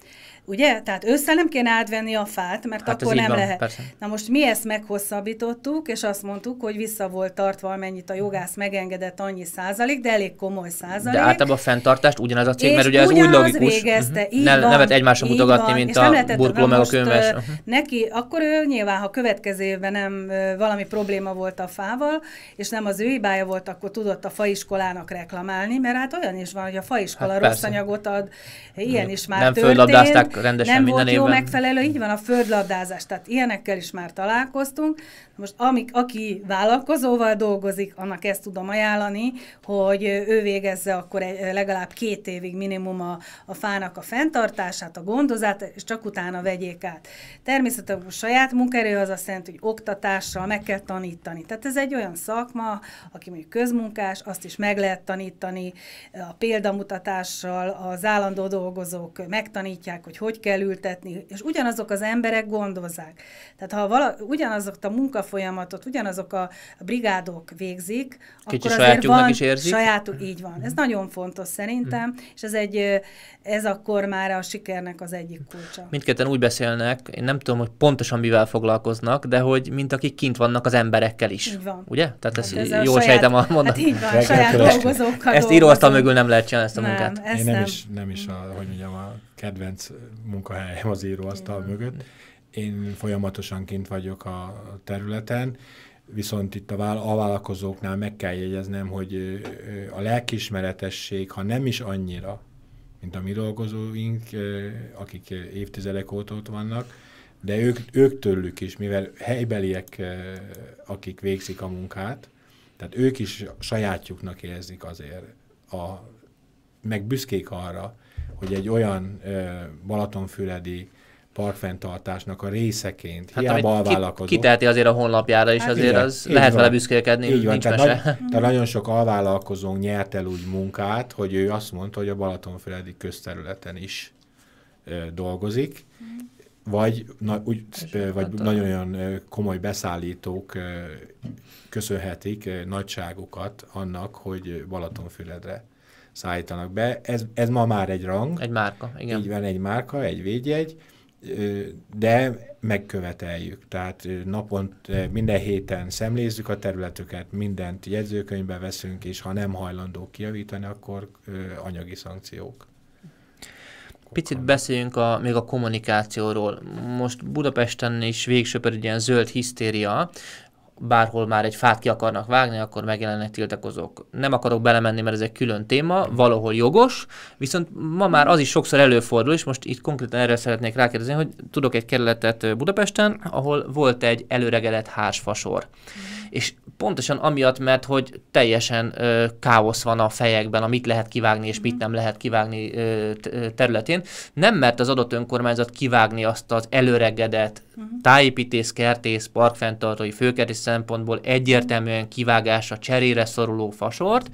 Ugye? Tehát ősszel nem kéne átvenni a fát, mert hát akkor nem van, lehet. Persze. Na most mi ezt meghosszabbítottuk, és azt mondtuk, hogy vissza volt tartva, amennyit a jogász mhm. megengedett annyi százalék, de elég komoly százalék. De általában a fenntartást ugyanaz a cég, mert ugye ez úgy logikus. Végezte, mhm. uh-huh. így ne, van, nevet egymásra mutogatni, van, mint a burkoló meg a könyves. Uh-huh. Neki, akkor ő nyilván, ha következő évben nem valami probléma volt a fával, és nem az ő hibája volt, akkor tudott a faiskolának reklamálni, mert hát olyan is van, hogy a faiskola hát rossz anyagot ad, ilyen is már nem történt rendesen nem minden évben. Nem volt jó megfelelő, így van a földlabdázás, tehát ilyenekkel is már találkoztunk, most amik, aki vállalkozóval dolgozik, annak ezt tudom ajánlani, hogy ő végezze akkor egy, legalább két évig minimum a, a fának a fenntartását, a gondozát, és csak utána vegyék át. Természetesen a saját munkerő az azt jelenti, hogy oktatással meg kell tanítani. Tehát ez egy olyan szakma, aki mondjuk közmunkás, azt is meg lehet tanítani a példamutatással, az állandó dolgozók megtanítják, hogy hogy kell ültetni, és ugyanazok az emberek gondozzák. Tehát ha vala, ugyanazok a munka folyamatot ugyanazok a brigádok végzik, Kicsi akkor azért van is érzik. sajátuk, így van. Ez mhm. nagyon fontos szerintem, mhm. és ez egy, ez akkor már a sikernek az egyik kulcsa. Mindketten úgy beszélnek, én nem tudom, hogy pontosan mivel foglalkoznak, de hogy mint akik kint vannak az emberekkel is. Így van. Ugye? Tehát ezt hát ez jól saját, sejtem a mondat. Hát így van, saját dolgozókkal Ezt íróasztal mögül nem lehet csinálni ezt a nem, munkát. Ezt én nem, nem, is, nem is a, hogy mondjam, a kedvenc munkahelyem az íróasztal mögött én folyamatosan kint vagyok a területen, viszont itt a, váll a vállalkozóknál meg kell jegyeznem, hogy a lelkismeretesség, ha nem is annyira, mint a mi dolgozóink, akik évtizedek óta ott vannak, de ők, ők tőlük is, mivel helybeliek, akik végzik a munkát, tehát ők is sajátjuknak érzik azért, a, meg büszkék arra, hogy egy olyan Balatonfüredi parkfenntartásnak a részeként, hát, hiába alvállalkozó. Kiteheti azért a honlapjára is, hát azért igen, az lehet van, vele büszkélkedni, így van, nincs tehát, mese. Nagy, tehát nagyon sok alvállalkozónk nyert el úgy munkát, hogy ő azt mondta, hogy a Balatonfüredi közterületen is ö, dolgozik, vagy, na, úgy, vagy nagyon-nagyon komoly beszállítók ö, köszönhetik ö, nagyságukat annak, hogy Balatonfüredre szállítanak be. Ez, ez ma már egy rang. Egy márka, igen. Így van, egy márka, egy védjegy de megköveteljük. Tehát napon, minden héten szemlézzük a területüket, mindent jegyzőkönyvbe veszünk, és ha nem hajlandó kijavítani, akkor anyagi szankciók. Picit beszéljünk a, még a kommunikációról. Most Budapesten is végsőpör egy ilyen zöld hisztéria, bárhol már egy fát ki akarnak vágni, akkor megjelennek tiltakozók. Nem akarok belemenni, mert ez egy külön téma, valahol jogos, viszont ma már az is sokszor előfordul, és most itt konkrétan erre szeretnék rákérdezni, hogy tudok egy kerületet Budapesten, ahol volt egy előregedett házfasor. Mm és pontosan amiatt, mert hogy teljesen ö, káosz van a fejekben, amit lehet kivágni és mit mhm. nem lehet kivágni ö, területén. Nem mert az adott önkormányzat kivágni azt az előregedett mhm. tájépítész, kertész, parkfenntartói, főkertész szempontból egyértelműen a cserére szoruló fasort,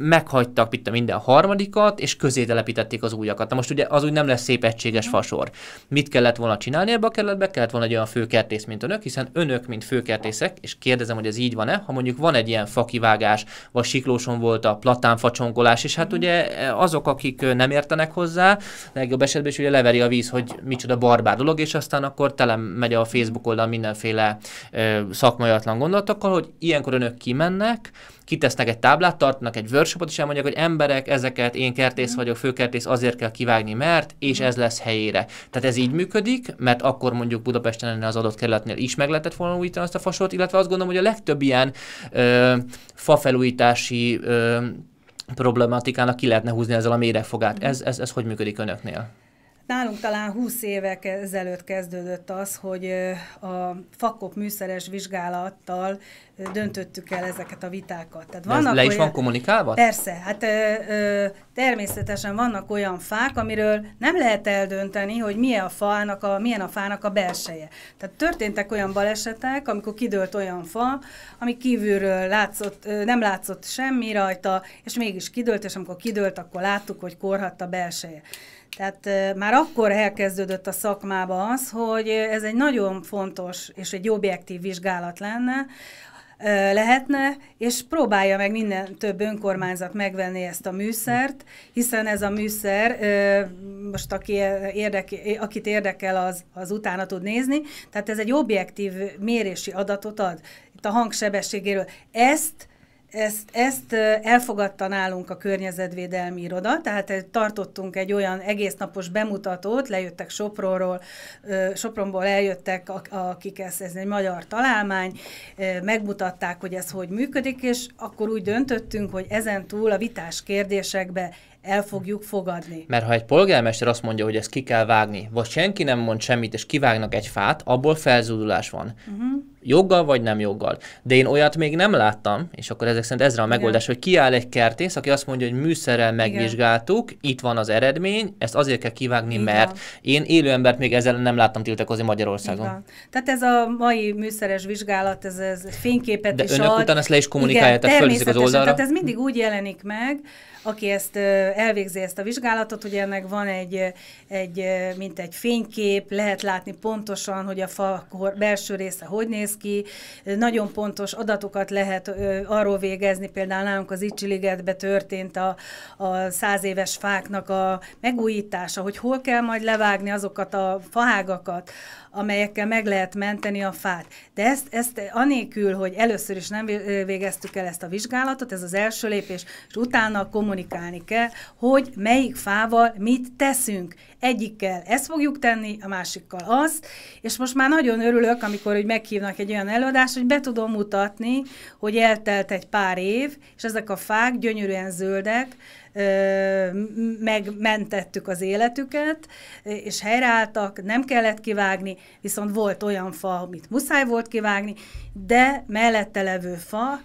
meghagytak itt a minden harmadikat, és közé telepítették az újakat. Na most ugye az úgy nem lesz szép egységes mhm. fasor. Mit kellett volna csinálni ebbe a kerületbe? Kellett volna egy olyan főkertész, mint önök, hiszen önök, mint főkertészek, és kérdezem, hogy ez így van-e, ha mondjuk van egy ilyen fakivágás, vagy siklóson volt a platánfacsonkolás, és hát mhm. ugye e, azok, akik nem értenek hozzá, legjobb esetben is ugye leveri a víz, hogy micsoda barbár dolog, és aztán akkor tele megy a Facebook oldal mindenféle ö, szakmaiatlan gondolatokkal, hogy ilyenkor önök kimennek, kitesznek egy táblát, tartnak egy workshopot, és elmondják, hogy emberek, ezeket én kertész vagyok, főkertész, azért kell kivágni, mert, és ez lesz helyére. Tehát ez így működik, mert akkor mondjuk Budapesten lenne az adott kerületnél is meg lehetett volna újítani azt a fasort, illetve azt gondolom, hogy a legtöbb ilyen ö, fafelújítási ö, problematikának ki lehetne húzni ezzel a méregfogát. Mhm. Ez, ez, ez hogy működik önöknél? Nálunk talán 20 évek ezelőtt kezdődött az, hogy a fakok műszeres vizsgálattal döntöttük el ezeket a vitákat. Tehát vannak le is olyan... van kommunikálva? Persze, hát ö, ö, természetesen vannak olyan fák, amiről nem lehet eldönteni, hogy milyen a fának a, milyen a, fának a belseje. Tehát történtek olyan balesetek, amikor kidőlt olyan fa, ami kívülről látszott, nem látszott semmi rajta, és mégis kidőlt, és amikor kidőlt, akkor láttuk, hogy korhatta belseje. Tehát már akkor elkezdődött a szakmába az, hogy ez egy nagyon fontos és egy objektív vizsgálat lenne, lehetne, és próbálja meg minden több önkormányzat megvenni ezt a műszert, hiszen ez a műszer, most aki e, érdeke, akit érdekel, az, az utána tud nézni, tehát ez egy objektív mérési adatot ad, itt a hangsebességéről. Ezt ezt, ezt elfogadta nálunk a környezetvédelmi iroda, tehát eh, tartottunk egy olyan egésznapos bemutatót, lejöttek Sopronról, Sopronból eljöttek, akik ezt ez egy magyar találmány, megmutatták, hogy ez hogy működik, és akkor úgy döntöttünk, hogy ezen túl a vitás kérdésekbe el fogjuk fogadni. Mert ha egy polgármester azt mondja, hogy ezt ki kell vágni, vagy senki nem mond semmit, és kivágnak egy fát, abból felzúdulás van. Uh-huh. Joggal vagy nem joggal. De én olyat még nem láttam, és akkor ezek szerint ezre a megoldás, Igen. hogy kiáll egy kertész, aki azt mondja, hogy műszerrel megvizsgáltuk, Igen. itt van az eredmény, ezt azért kell kivágni, Igen. mert én élő embert még ezzel nem láttam tiltakozni Magyarországon. Igen. Tehát ez a mai műszeres vizsgálat, ez, ez fényképet De is önök ad. utána ezt le is kommunikálják, tehát az oldalra. Tehát ez mindig úgy jelenik meg, aki ezt elvégzi ezt a vizsgálatot, ugye ennek van egy, egy mint egy fénykép, lehet látni pontosan, hogy a fa belső része hogy néz ki, nagyon pontos adatokat lehet arról végezni, például nálunk az Icsiligetbe történt a, a száz éves fáknak a megújítása, hogy hol kell majd levágni azokat a fahágakat, amelyekkel meg lehet menteni a fát. De ezt, ezt anélkül, hogy először is nem végeztük el ezt a vizsgálatot, ez az első lépés, és utána kommunikálni kell, hogy melyik fával mit teszünk, Egyikkel ezt fogjuk tenni, a másikkal azt, és most már nagyon örülök, amikor hogy meghívnak egy olyan előadást, hogy be tudom mutatni, hogy eltelt egy pár év, és ezek a fák gyönyörűen zöldek, megmentettük az életüket, és helyreálltak, nem kellett kivágni, viszont volt olyan fa, amit muszáj volt kivágni, de mellette levő fa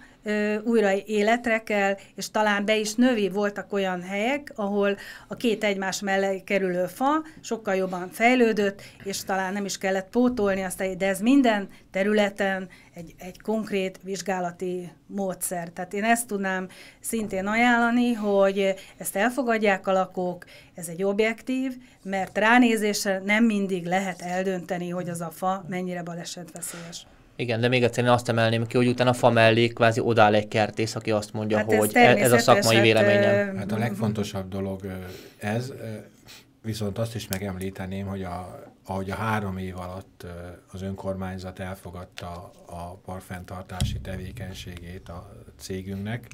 újra életre kell, és talán be is növi. Voltak olyan helyek, ahol a két egymás mellé kerülő fa sokkal jobban fejlődött, és talán nem is kellett pótolni azt, de ez minden területen egy, egy konkrét vizsgálati módszer. Tehát én ezt tudnám szintén ajánlani, hogy ezt elfogadják a lakók, ez egy objektív, mert ránézésre nem mindig lehet eldönteni, hogy az a fa mennyire balesetveszélyes. Igen, de még egyszer én azt emelném ki, hogy utána a fa mellé kvázi odáll egy kertész, aki azt mondja, hát hogy ez, ez a szakmai hát, véleményem. Hát a legfontosabb dolog ez, viszont azt is megemlíteném, hogy a, ahogy a három év alatt az önkormányzat elfogadta a parfenntartási tevékenységét a cégünknek,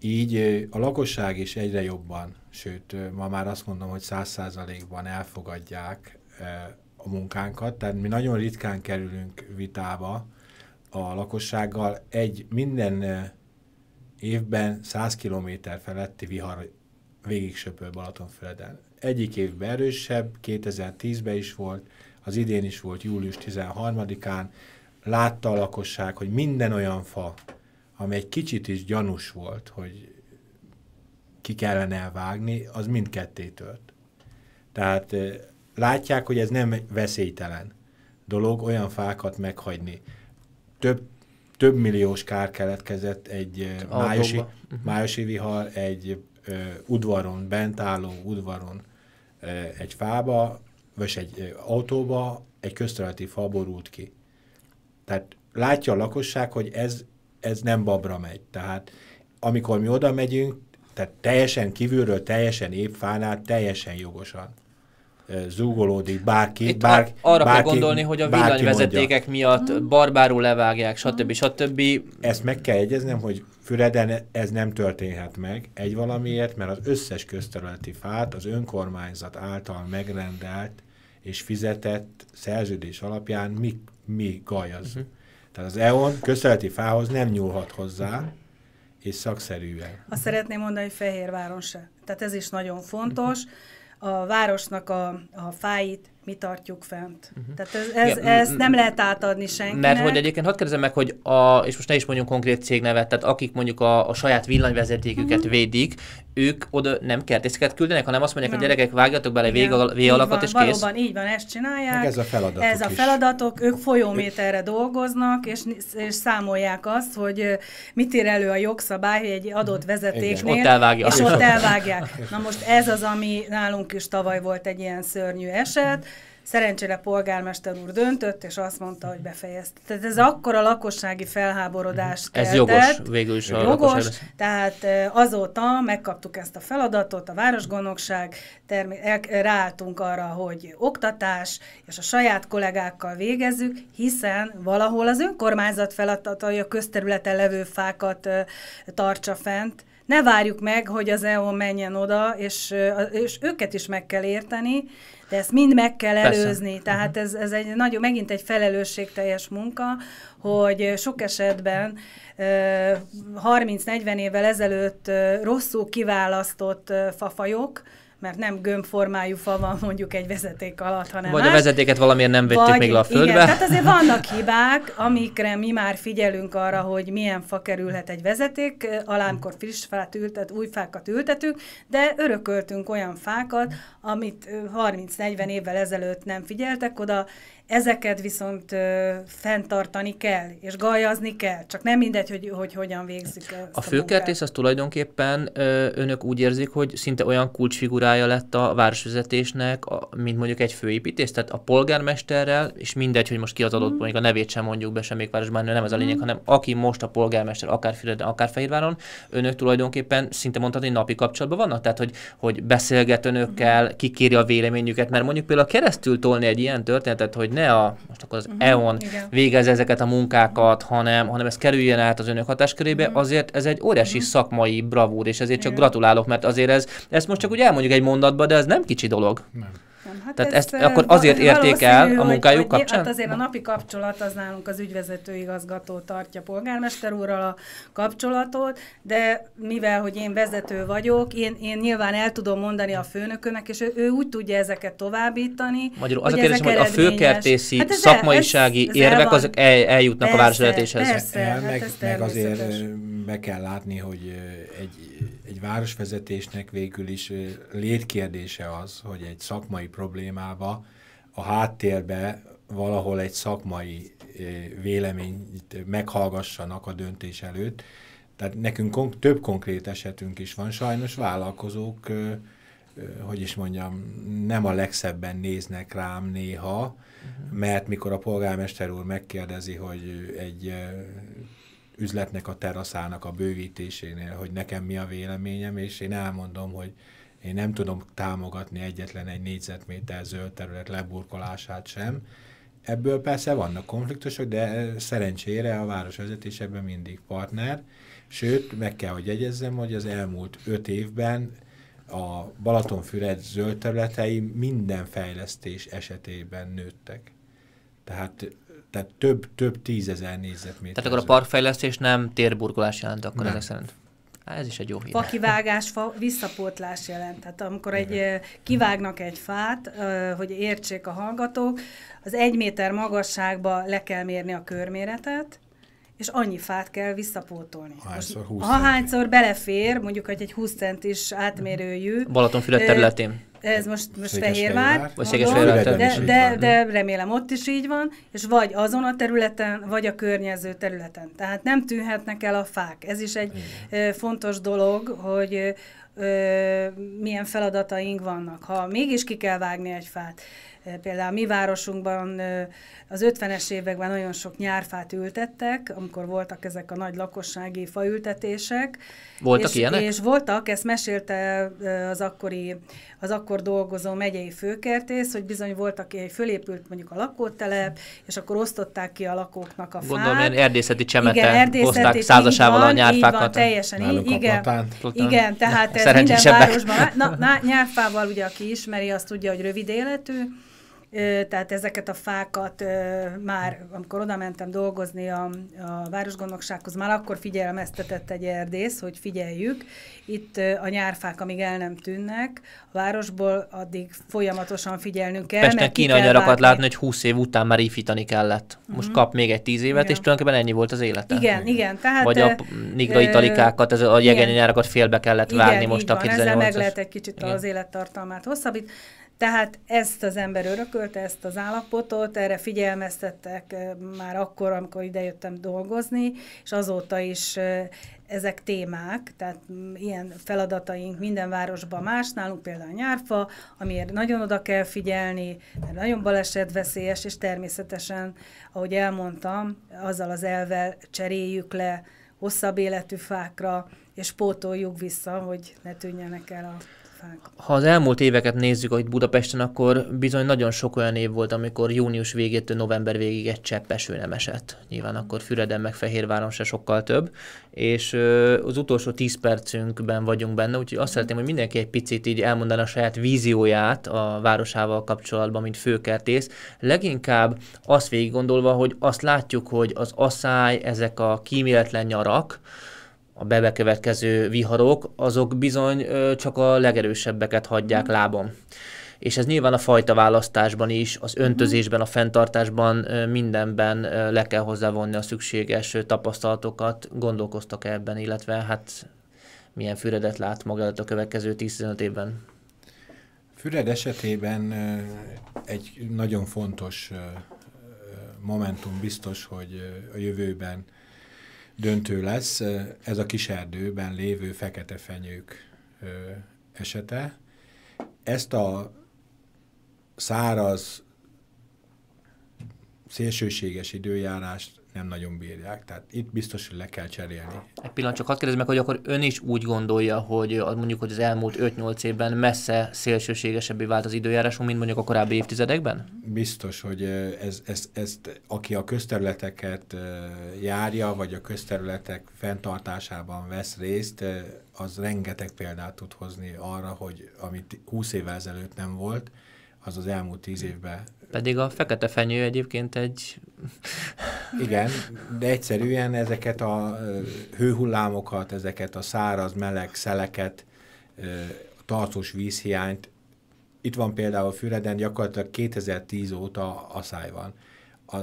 így a lakosság is egyre jobban, sőt ma már azt mondom, hogy száz százalékban elfogadják a munkánkat, tehát mi nagyon ritkán kerülünk vitába a lakossággal. Egy minden évben 100 km feletti vihar végig söpör Balatonföldön. Egyik évben erősebb, 2010-ben is volt, az idén is volt, július 13-án. Látta a lakosság, hogy minden olyan fa, ami egy kicsit is gyanús volt, hogy ki kellene elvágni, az mindketté tört. Tehát látják, hogy ez nem veszélytelen dolog olyan fákat meghagyni. Több, több milliós kár keletkezett egy májusi, mhm. májusi vihar, egy ö, udvaron, bent álló udvaron ö, egy fába, vagy egy ö, autóba egy közterületi fa borult ki. Tehát látja a lakosság, hogy ez, ez nem babra megy. Tehát amikor mi oda megyünk, tehát teljesen kívülről, teljesen épp fánál, teljesen jogosan zúgolódik bárki. Itt bár, arra bárki, kell gondolni, hogy a villanyvezetékek miatt hmm. barbárul levágják, stb. stb. Ezt meg kell jegyeznem, hogy Füreden ez nem történhet meg egy valamiért, mert az összes közterületi fát az önkormányzat által megrendelt és fizetett szerződés alapján mi, mi gajaz. Uh-huh. Tehát az EON közterületi fához nem nyúlhat hozzá, uh-huh és szakszerűen. Azt szeretném mondani, hogy Fehérváron se. Tehát ez is nagyon fontos. Uh-huh a városnak a, a fáit, mi tartjuk fent. Uh-huh. Tehát ez, ez, ja, ezt nem lehet átadni senkinek. Mert hogy egyébként hadd kérdezem meg, hogy a, és most ne is mondjunk konkrét cégnevet, tehát akik mondjuk a, a saját villanyvezetéküket uh-huh. védik, ők oda nem kertészeket küldenek, hanem azt mondják, hogy a gyerekek vágjatok bele V alakat és kész. Valóban így van, ezt csinálják. Meg ez a feladatok Ez a feladatok, is. ők folyóméterre dolgoznak, és, és számolják azt, hogy mit ír elő a jogszabály, hogy egy adott mhm. vezetéknél. Igen. Ott elvágják. És ott elvágják. Na most ez az, ami nálunk is tavaly volt egy ilyen szörnyű eset, Szerencsére polgármester úr döntött, és azt mondta, hogy befejezte. Tehát ez akkor a lakossági felháborodást mhm. keltett. Ez jogos, végül is a jogos, tehát azóta megkaptuk ezt a feladatot, a Városgondnokság, termé- ráálltunk arra, hogy oktatás, és a saját kollégákkal végezzük, hiszen valahol az önkormányzat feladata, hogy a közterületen levő fákat tartsa fent, ne várjuk meg, hogy az EON menjen oda, és, és őket is meg kell érteni, de ezt mind meg kell előzni. Persze. Tehát mhm. ez, ez egy nagyon, megint egy felelősségteljes munka, hogy sok esetben 30-40 évvel ezelőtt rosszul kiválasztott fafajok, mert nem gömbformájú fa van mondjuk egy vezeték alatt, hanem Vagy más. a vezetéket valamiért nem vették Vagy, még le a földbe. Igen, tehát azért vannak hibák, amikre mi már figyelünk arra, hogy milyen fa kerülhet egy vezeték alá, amikor friss fát ültet, új fákat ültetünk, de örököltünk olyan fákat, amit 30-40 évvel ezelőtt nem figyeltek oda, Ezeket viszont ö, fenntartani kell, és gajazni kell, csak nem mindegy, hogy, hogy hogyan végzik. A, a főkertész az tulajdonképpen ö, önök úgy érzik, hogy szinte olyan kulcsfigurája lett a városvezetésnek, a, mint mondjuk egy főépítés, tehát a polgármesterrel, és mindegy, hogy most ki az adott, mm. mondjuk a nevét sem mondjuk be városban, nem ez a lényeg, mm. hanem aki most a polgármester, akár Füreden, akár Fehérváron, önök tulajdonképpen szinte mondhatni napi kapcsolatban vannak, tehát hogy, hogy beszélget önökkel, mhm. kikéri a véleményüket, mert mondjuk például keresztül tolni egy ilyen történetet, hogy ne a, most akkor az uh-huh, mhm, EON végezze ezeket a munkákat, hanem, hanem ez kerüljön át az önök hatáskörébe, uh-huh. azért ez egy óriási uh-huh. szakmai bravúr, és ezért csak igen. gratulálok, mert azért ez, ezt most csak úgy elmondjuk egy mondatba, de ez nem kicsi dolog. Nem nem. Hát Tehát ezt, ezt akkor azért érték el a munkájuk hogy, kapcsán? Hát azért a napi kapcsolat az nálunk az igazgató tartja polgármester úrral a kapcsolatot, de mivel, hogy én vezető vagyok, én, én nyilván el tudom mondani a főnökönek, és ő, ő úgy tudja ezeket továbbítani. Magyarul az a kérdés, hogy a hát főkertészi hát ez e- szakmaisági ez, ez érvek, azok el, eljutnak persze, a városvezetéshez. Persze, el, hát meg, meg azért be kell látni, hogy egy egy városvezetésnek végül is létkérdése az, hogy egy szakmai problémába a háttérbe valahol egy szakmai véleményt meghallgassanak a döntés előtt. Tehát nekünk kon több konkrét esetünk is van. Sajnos vállalkozók, hogy is mondjam, nem a legszebben néznek rám néha, mhm. mert mikor a polgármester úr megkérdezi, hogy egy üzletnek a teraszának a bővítésénél, hogy nekem mi a véleményem, és én elmondom, hogy én nem tudom támogatni egyetlen egy négyzetméter zöld terület leburkolását sem. Ebből persze vannak konfliktusok, de szerencsére a város ebben mindig partner. Sőt, meg kell, hogy jegyezzem, hogy az elmúlt öt évben a Balatonfüred zöld területei minden fejlesztés esetében nőttek. Tehát tehát több, több tízezer nézetméter. Tehát akkor a parkfejlesztés nem térburkolás jelent akkor nem. ezek szerint? ez is egy jó hír. Fakivágás fa visszapótlás jelent. Tehát amikor egy, kivágnak egy fát, hogy értsék a hallgatók, az egy méter magasságba le kell mérni a körméretet, és annyi fát kell visszapótolni. Hányszor, 20 Ahányszor belefér, mondjuk hogy egy 20 centis átmérőjű. Balatonfület területén. Ez most, most Fehérvár, de, de, de remélem ott is így van, és vagy azon a területen, vagy a környező területen. Tehát nem tűnhetnek el a fák. Ez is egy Igen. fontos dolog, hogy ö, milyen feladataink vannak. Ha mégis ki kell vágni egy fát, Például mi városunkban az 50-es években nagyon sok nyárfát ültettek, amikor voltak ezek a nagy lakossági faültetések. Voltak és, ilyenek? És voltak, ezt mesélte az akkori, az akkor dolgozó megyei főkertész, hogy bizony voltak, fölépült mondjuk a lakótelep, és akkor osztották ki a lakóknak a fát. Gondolom, ilyen erdészeti csemete igen, erdészeti, hozták százasával van, a nyárfákat. Van, teljesen így, igen, platán. igen, tehát ez minden városban. Na, na, nyárfával ugye, aki ismeri, azt tudja, hogy rövid életű, tehát ezeket a fákat már, amikor oda mentem dolgozni a, a Városgondnoksághoz, már akkor figyelmeztetett egy erdész, hogy figyeljük, itt a nyárfák, amíg el nem tűnnek, a városból addig folyamatosan figyelnünk kell. Pesten kínai gyarakat látni, hogy 20 év után már ifítani kellett. Most uh-huh. kap még egy 10 évet, igen. és tulajdonképpen ennyi volt az élete. Igen, igen. Tehát, Vagy a nigrai talikákat, ez a jegeni nyárakat félbe kellett igen, vágni most a 2008 Igen, Ezzel meg lehet egy kicsit igen. az élettartalmát hosszabbít. Tehát ezt az ember örökölte, ezt az állapotot, erre figyelmeztettek eh, már akkor, amikor idejöttem dolgozni, és azóta is eh, ezek témák, tehát mm, ilyen feladataink minden városban más, nálunk például a nyárfa, amiért nagyon oda kell figyelni, mert nagyon balesetveszélyes, és természetesen, ahogy elmondtam, azzal az elvel cseréljük le hosszabb életű fákra, és pótoljuk vissza, hogy ne tűnjenek el a fák. Ha az elmúlt éveket nézzük itt Budapesten, akkor bizony nagyon sok olyan év volt, amikor június végétől november végig egy csepp eső nem esett. Nyilván akkor Füreden meg Fehérváron se sokkal több, és az utolsó tíz percünkben vagyunk benne, úgyhogy azt szeretném, hogy mindenki egy picit így elmondaná a saját vízióját a városával kapcsolatban, mint főkertész. Leginkább azt végig gondolva, hogy azt látjuk, hogy az asszály, ezek a kíméletlen nyarak, a bebekövetkező viharok, azok bizony csak a legerősebbeket hagyják mhm. lábon. És ez nyilván a fajta választásban is, az mhm. öntözésben, a fenntartásban, mindenben le kell hozzávonni a szükséges tapasztalatokat. Gondolkoztak -e ebben, illetve hát milyen füredet lát maga a következő 10-15 évben? Füred esetében egy nagyon fontos momentum biztos, hogy a jövőben döntő lesz eh, ez a kis erdőben lévő fekete fenyők eh, esete. Ezt a száraz, szélsőséges időjárást nem nagyon bírják, tehát itt biztos, hogy le kell cserélni. Egy pillanat, csak hadd kérdezem meg, hogy akkor ön is úgy gondolja, hogy mondjuk, hogy az elmúlt 5-8 évben messze szélsőségesebbé vált az időjárásunk, mint mondjuk a korábbi évtizedekben? Biztos, hogy ez, ez, ez, aki a közterületeket járja, vagy a közterületek fenntartásában vesz részt, az rengeteg példát tud hozni arra, hogy amit 20 évvel ezelőtt nem volt, az az elmúlt tíz évben. Pedig a fekete fenyő egyébként egy... Igen, de egyszerűen ezeket a hőhullámokat, ezeket a száraz, meleg szeleket, tartós vízhiányt, itt van például Füreden gyakorlatilag 2010 óta asszály van. A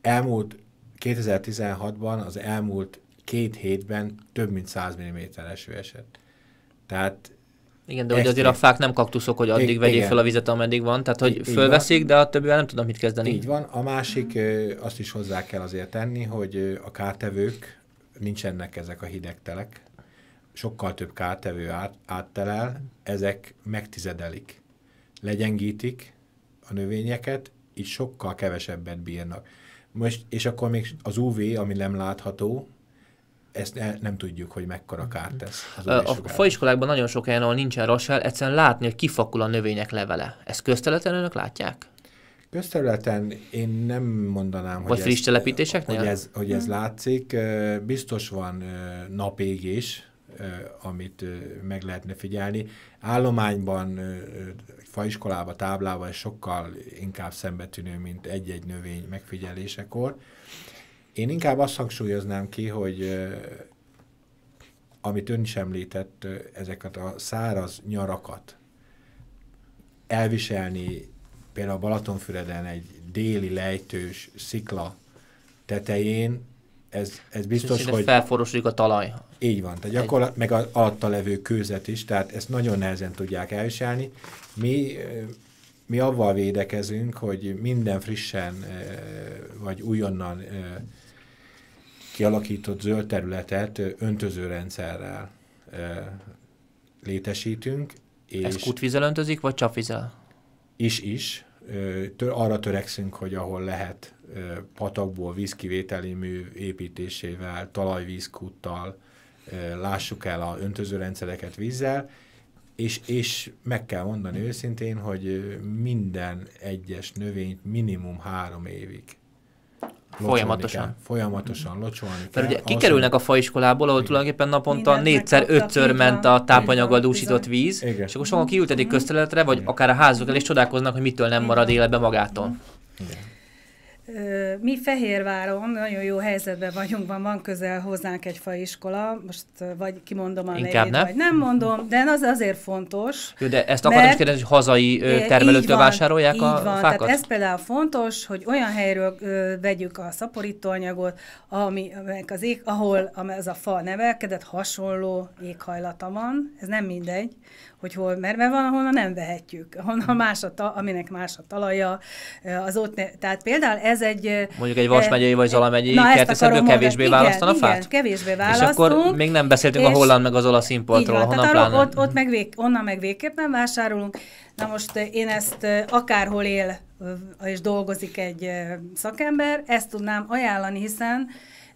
elmúlt 2016-ban, az elmúlt két hétben több mint 100 mm eső esett. Tehát igen, de hogy azért a fák nem kaktuszok, hogy addig vegyék fel a vizet, ameddig van, tehát hogy így, fölveszik, de a többivel nem tudom mit kezdeni. Így van. A másik, azt is hozzá kell azért tenni, hogy a kártevők, nincsenek ezek a hidegtelek, sokkal több kártevő át, áttelel, ezek megtizedelik, legyengítik a növényeket, így sokkal kevesebbet bírnak. Most, és akkor még az UV, ami nem látható, ezt nem tudjuk, hogy mekkora kárt tesz. a, a faiskolákban nagyon sok helyen, ahol nincsen rasel, egyszerűen látni, hogy kifakul a növények levele. Ezt közteleten önök látják? Közterületen én nem mondanám, Vagy hogy, friss ezt, hogy, ez, hogy ez mhm. látszik. Biztos van napégés, amit meg lehetne figyelni. Állományban, faiskolában, táblában sokkal inkább szembetűnő, mint egy-egy növény megfigyelésekor. Én inkább azt hangsúlyoznám ki, hogy amit ön is említett, ezeket a száraz nyarakat elviselni például Balatonfüreden egy déli lejtős szikla tetején, ez, ez biztos, hogy... felforosulik a talaj. Így van, tehát gyakorlat, meg az alatta levő kőzet is, tehát ezt nagyon nehezen tudják elviselni. Mi, mi avval védekezünk, hogy minden frissen vagy újonnan kialakított zöld területet öntözőrendszerrel létesítünk. És Ez kutvizel öntözik, vagy csapvizel? Is-is. Arra törekszünk, hogy ahol lehet patakból vízkivételi mű építésével, talajvízkúttal, lássuk el a öntözőrendszereket vízzel, és, és meg kell mondani őszintén, hogy minden egyes növényt minimum három évig folyamatosan. Kell. Folyamatosan locsolni kell. Mert ugye kikerülnek a faiskolából, ahol igen. tulajdonképpen naponta négyszer, ötször ment a tápanyaggal dúsított víz, igen. és akkor sokan kiültetik mhm. közteletre, vagy igen. akár a házuk el, és csodálkoznak, hogy mitől nem marad életbe magától. Igen. Mi Fehérváron nagyon jó helyzetben vagyunk, van, van közel hozzánk egy faiskola, most vagy kimondom a Inkább nevét, nem. vagy nem mondom, de az azért fontos. Jó, de ezt akarom is kérdezni, hogy hazai termelőtől van, vásárolják így a van. fákat? Tehát ez például fontos, hogy olyan helyről ö, vegyük a szaporítóanyagot, ami, az ég, ahol ez a fa nevelkedett, hasonló éghajlata van, ez nem mindegy, hogy hol, mert, mert van, ahonnan nem vehetjük, ahonnan hmm. más a ta, aminek más a talaja, az ott, ne, tehát például ez egy... Mondjuk egy Vas megyei vagy Zala megyei kertészetből kevésbé igen, választanak igen, fát? Igen, kevésbé választunk. És akkor még nem beszéltünk a holland meg az olasz importról, van, tehát pláne. Ott, ott meg vég, onnan meg végképpen vásárolunk. Na most én ezt akárhol él és dolgozik egy szakember, ezt tudnám ajánlani, hiszen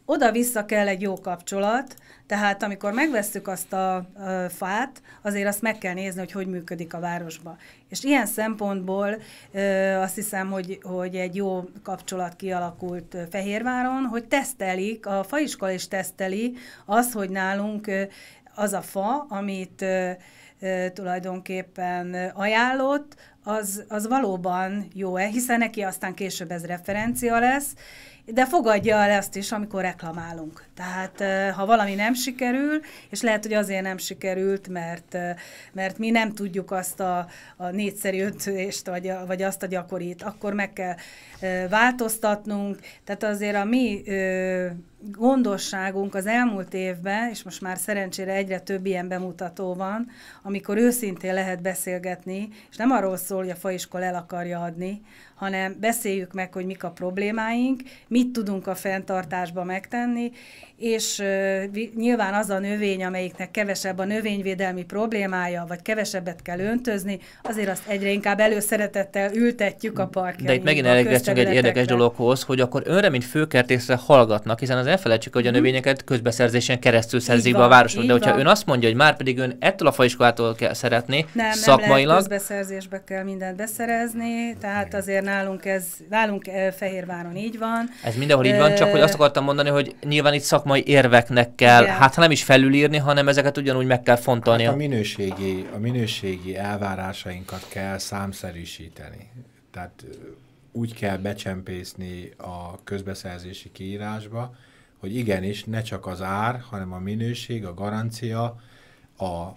oda-vissza kell egy jó kapcsolat, tehát amikor megveszük azt a ö, fát, azért azt meg kell nézni, hogy hogy működik a városba. És ilyen szempontból ö, azt hiszem, hogy, hogy egy jó kapcsolat kialakult Fehérváron, hogy tesztelik, a faiskola is teszteli az, hogy nálunk ö, az a fa, amit ö, ö, tulajdonképpen ajánlott, az, az valóban jó-e, hiszen neki aztán később ez referencia lesz, de fogadja el ezt is, amikor reklamálunk. Tehát ha valami nem sikerül, és lehet, hogy azért nem sikerült, mert, mert mi nem tudjuk azt a, a négyszerű ötést, vagy, vagy azt a gyakorít, akkor meg kell változtatnunk. Tehát azért a mi gondosságunk az elmúlt évben, és most már szerencsére egyre több ilyen bemutató van, amikor őszintén lehet beszélgetni, és nem arról szól, hogy a faiskol el akarja adni, hanem beszéljük meg, hogy mik a problémáink, mit tudunk a fenntartásba megtenni, és uh, nyilván az a növény, amelyiknek kevesebb a növényvédelmi problémája, vagy kevesebbet kell öntözni, azért azt egyre inkább előszeretettel ültetjük a parkjainkba. De itt megint elérkeztünk egy érdekes dologhoz, hogy akkor önre, mint főkertészre hallgatnak, hiszen az elfelejtsük, hogy a mhm. növényeket közbeszerzésen keresztül szerzik be a városok, de hogyha van. ön azt mondja, hogy már pedig ön ettől a faiskolától kell szeretni, nem, szakmailag... Nem, lehet közbeszerzésbe kell mindent beszerezni, tehát azért nem nálunk ez, nálunk Fehérváron így van. Ez mindenhol így van, csak hogy azt akartam mondani, hogy nyilván itt szakmai érveknek kell, igen. hát ha nem is felülírni, hanem ezeket ugyanúgy meg kell fontolni. Hát a, minőségi, a minőségi elvárásainkat kell számszerűsíteni. Tehát úgy kell becsempészni a közbeszerzési kiírásba, hogy igenis ne csak az ár, hanem a minőség, a garancia, a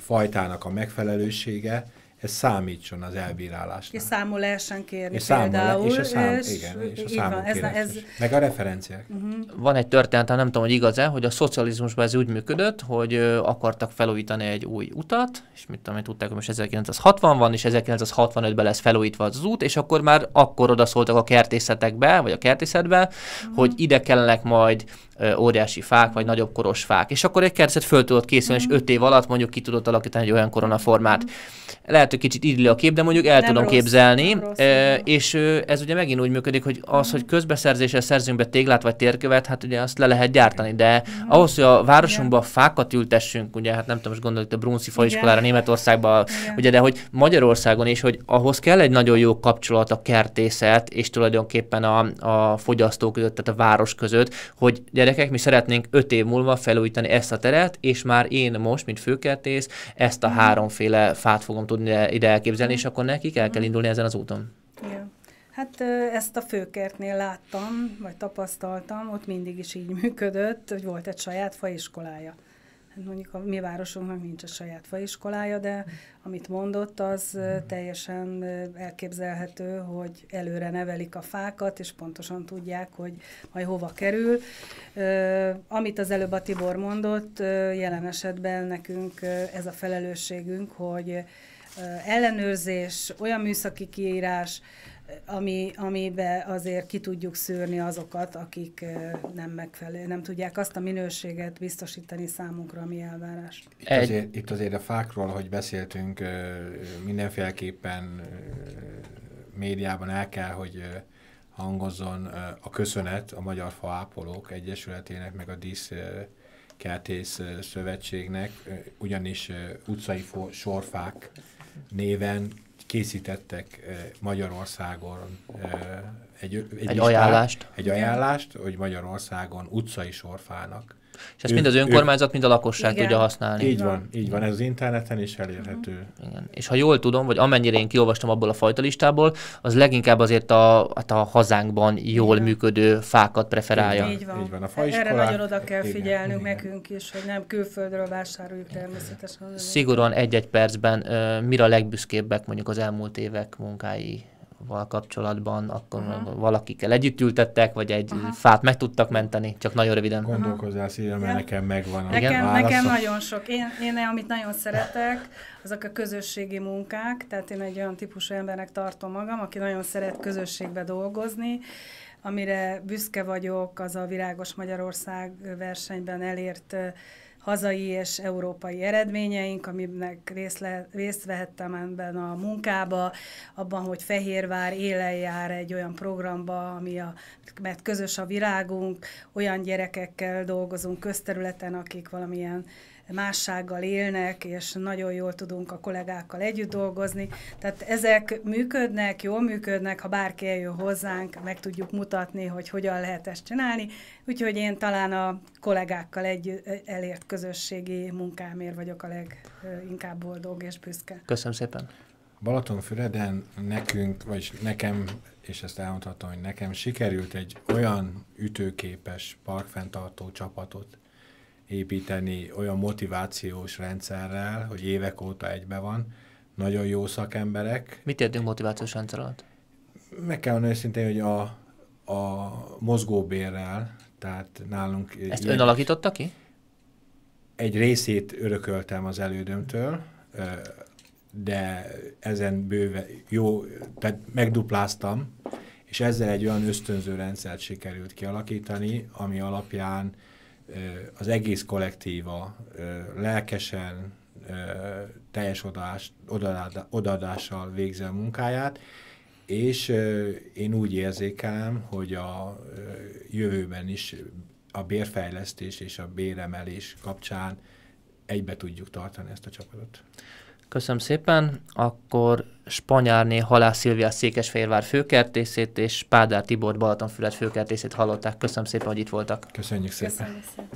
fajtának a megfelelősége, ez számítson az elbírálásnál. És számú lehessen kérni és például. Le, és a szám, és, igen, és a számú van, ez, ez... Meg a referenciák. Uh-huh. Van egy történet, nem tudom, hogy igaz-e, hogy a szocializmusban ez úgy működött, hogy ö, akartak felújítani egy új utat, és mit tudom, tudták, hogy most 1960 van, és 1965-ben lesz felújítva az út, és akkor már akkor odaszóltak a kertészetekbe, vagy a kertészetbe, uh-huh. hogy ide kellenek majd óriási fák, vagy nagyobb koros fák. És akkor egy kertészet föl tudott készülni, mm-hmm. és mhm. öt év alatt mondjuk ki tudott alakítani egy olyan koronaformát. Mm-hmm. Lehet, lehet, hogy kicsit idilli a kép, de mondjuk el nem tudom rossz, képzelni. Rossz, e, és ez ugye megint úgy működik, hogy az, hogy mhm. közbeszerzéssel szerzünk be téglát vagy térkövet, hát ugye azt le lehet gyártani, de mm. ahhoz, hogy a városunkba Igen. fákat ültessünk, ugye hát nem tudom, most gondolok, a Brunci faiskolára Németországban, ugye, de hogy Magyarországon is, hogy ahhoz kell egy nagyon jó kapcsolat a kertészet és tulajdonképpen a, a fogyasztók között, tehát a város között, hogy gyerekek, mi szeretnénk öt év múlva felújítani ezt a teret, és már én most, mint főkertész, ezt a mm. háromféle fát fogom tudni ide, elképzelni, és mhm. akkor nekik el kell mhm. indulni ezen az úton. Igen. Hát ezt a főkertnél láttam, vagy tapasztaltam, ott mindig is így működött, hogy volt egy saját faiskolája. Hát mondjuk a mi városunknak nincs a saját faiskolája, de amit mondott, az mhm. teljesen elképzelhető, hogy előre nevelik a fákat, és pontosan tudják, hogy majd hova kerül. Amit az előbb a Tibor mondott, jelen esetben nekünk ez a felelősségünk, hogy ellenőrzés, olyan műszaki kiírás, ami, amibe azért ki tudjuk szűrni azokat, akik nem megfelelő, nem tudják azt a minőséget biztosítani számunkra, ami elvárás. Itt azért, itt azért a fákról, hogy beszéltünk, mindenféleképpen médiában el kell, hogy hangozzon a köszönet a Magyar Faápolók Egyesületének, meg a Dísz Kertész Szövetségnek, ugyanis utcai sorfák néven készítettek eh, Magyarországon eh, egy, egy, egy listát, ajánlást. Egy ajánlást, hogy Magyarországon utcai sorfának és ezt ő, mind az önkormányzat, ő... mind a lakosság igen. tudja használni. Így van, így van, ez az interneten is mhm. elérhető. Igen. És ha jól tudom, vagy amennyire én kiolvastam abból a fajta listából, az leginkább azért a, hát a hazánkban jól igen. működő fákat preferálja. Így van, így van. A faiskolák... Erre nagyon oda kell figyelnünk igen. nekünk is, hogy nem külföldről vásároljuk természetesen. Szigorúan egy-egy percben uh, mire a legbüszkébbek mondjuk az elmúlt évek munkái val kapcsolatban, akkor uh-huh. Mhm. valakikkel együtt ültettek, vagy egy uh-huh. fát meg tudtak menteni, csak nagyon röviden. Gondolkozás, uh-huh. mert ja. nekem megvan. Nekem, igen? nekem nagyon sok. Én, én, amit nagyon szeretek, azok a közösségi munkák, tehát én egy olyan típusú embernek tartom magam, aki nagyon szeret közösségbe dolgozni, amire büszke vagyok, az a Virágos Magyarország versenyben elért uh, hazai és európai eredményeink, amiben részle, részt vehettem ebben a munkába, abban, hogy Fehérvár élen jár egy olyan programba, ami a, mert közös a világunk, olyan gyerekekkel dolgozunk közterületen, akik valamilyen mássággal élnek, és nagyon jól tudunk a kollégákkal együtt dolgozni. Tehát ezek működnek, jól működnek, ha bárki eljön hozzánk, meg tudjuk mutatni, hogy hogyan lehet ezt csinálni. Úgyhogy én talán a kollégákkal egy elért közösségi munkámért vagyok a leginkább boldog és büszke. Köszönöm szépen. Balatonfüreden nekünk, vagy nekem, és ezt elmondhatom, hogy nekem sikerült egy olyan ütőképes parkfenntartó csapatot építeni olyan motivációs rendszerrel, hogy évek óta egybe van, nagyon jó szakemberek. Mit értünk motivációs rendszer alatt? Meg kell mondani őszintén, hogy a, a mozgóbérrel, tehát nálunk... Ezt ilyen, ön alakította ki? Egy részét örököltem az elődömtől, de ezen bőve jó, tehát megdupláztam, és ezzel egy olyan ösztönző rendszert sikerült kialakítani, ami alapján az egész kollektíva lelkesen, teljes odaadással végzi a munkáját, és én úgy érzékelem, hogy a jövőben is a bérfejlesztés és a béremelés kapcsán egybe tudjuk tartani ezt a csapatot. Köszönöm szépen. Akkor Spanyárné Halász Szilvia Székesfehérvár főkertészét és Pádár Tibor Balatonfület főkertészét hallották. Köszönöm szépen, hogy itt voltak. Köszönjük szépen. Köszönjük szépen.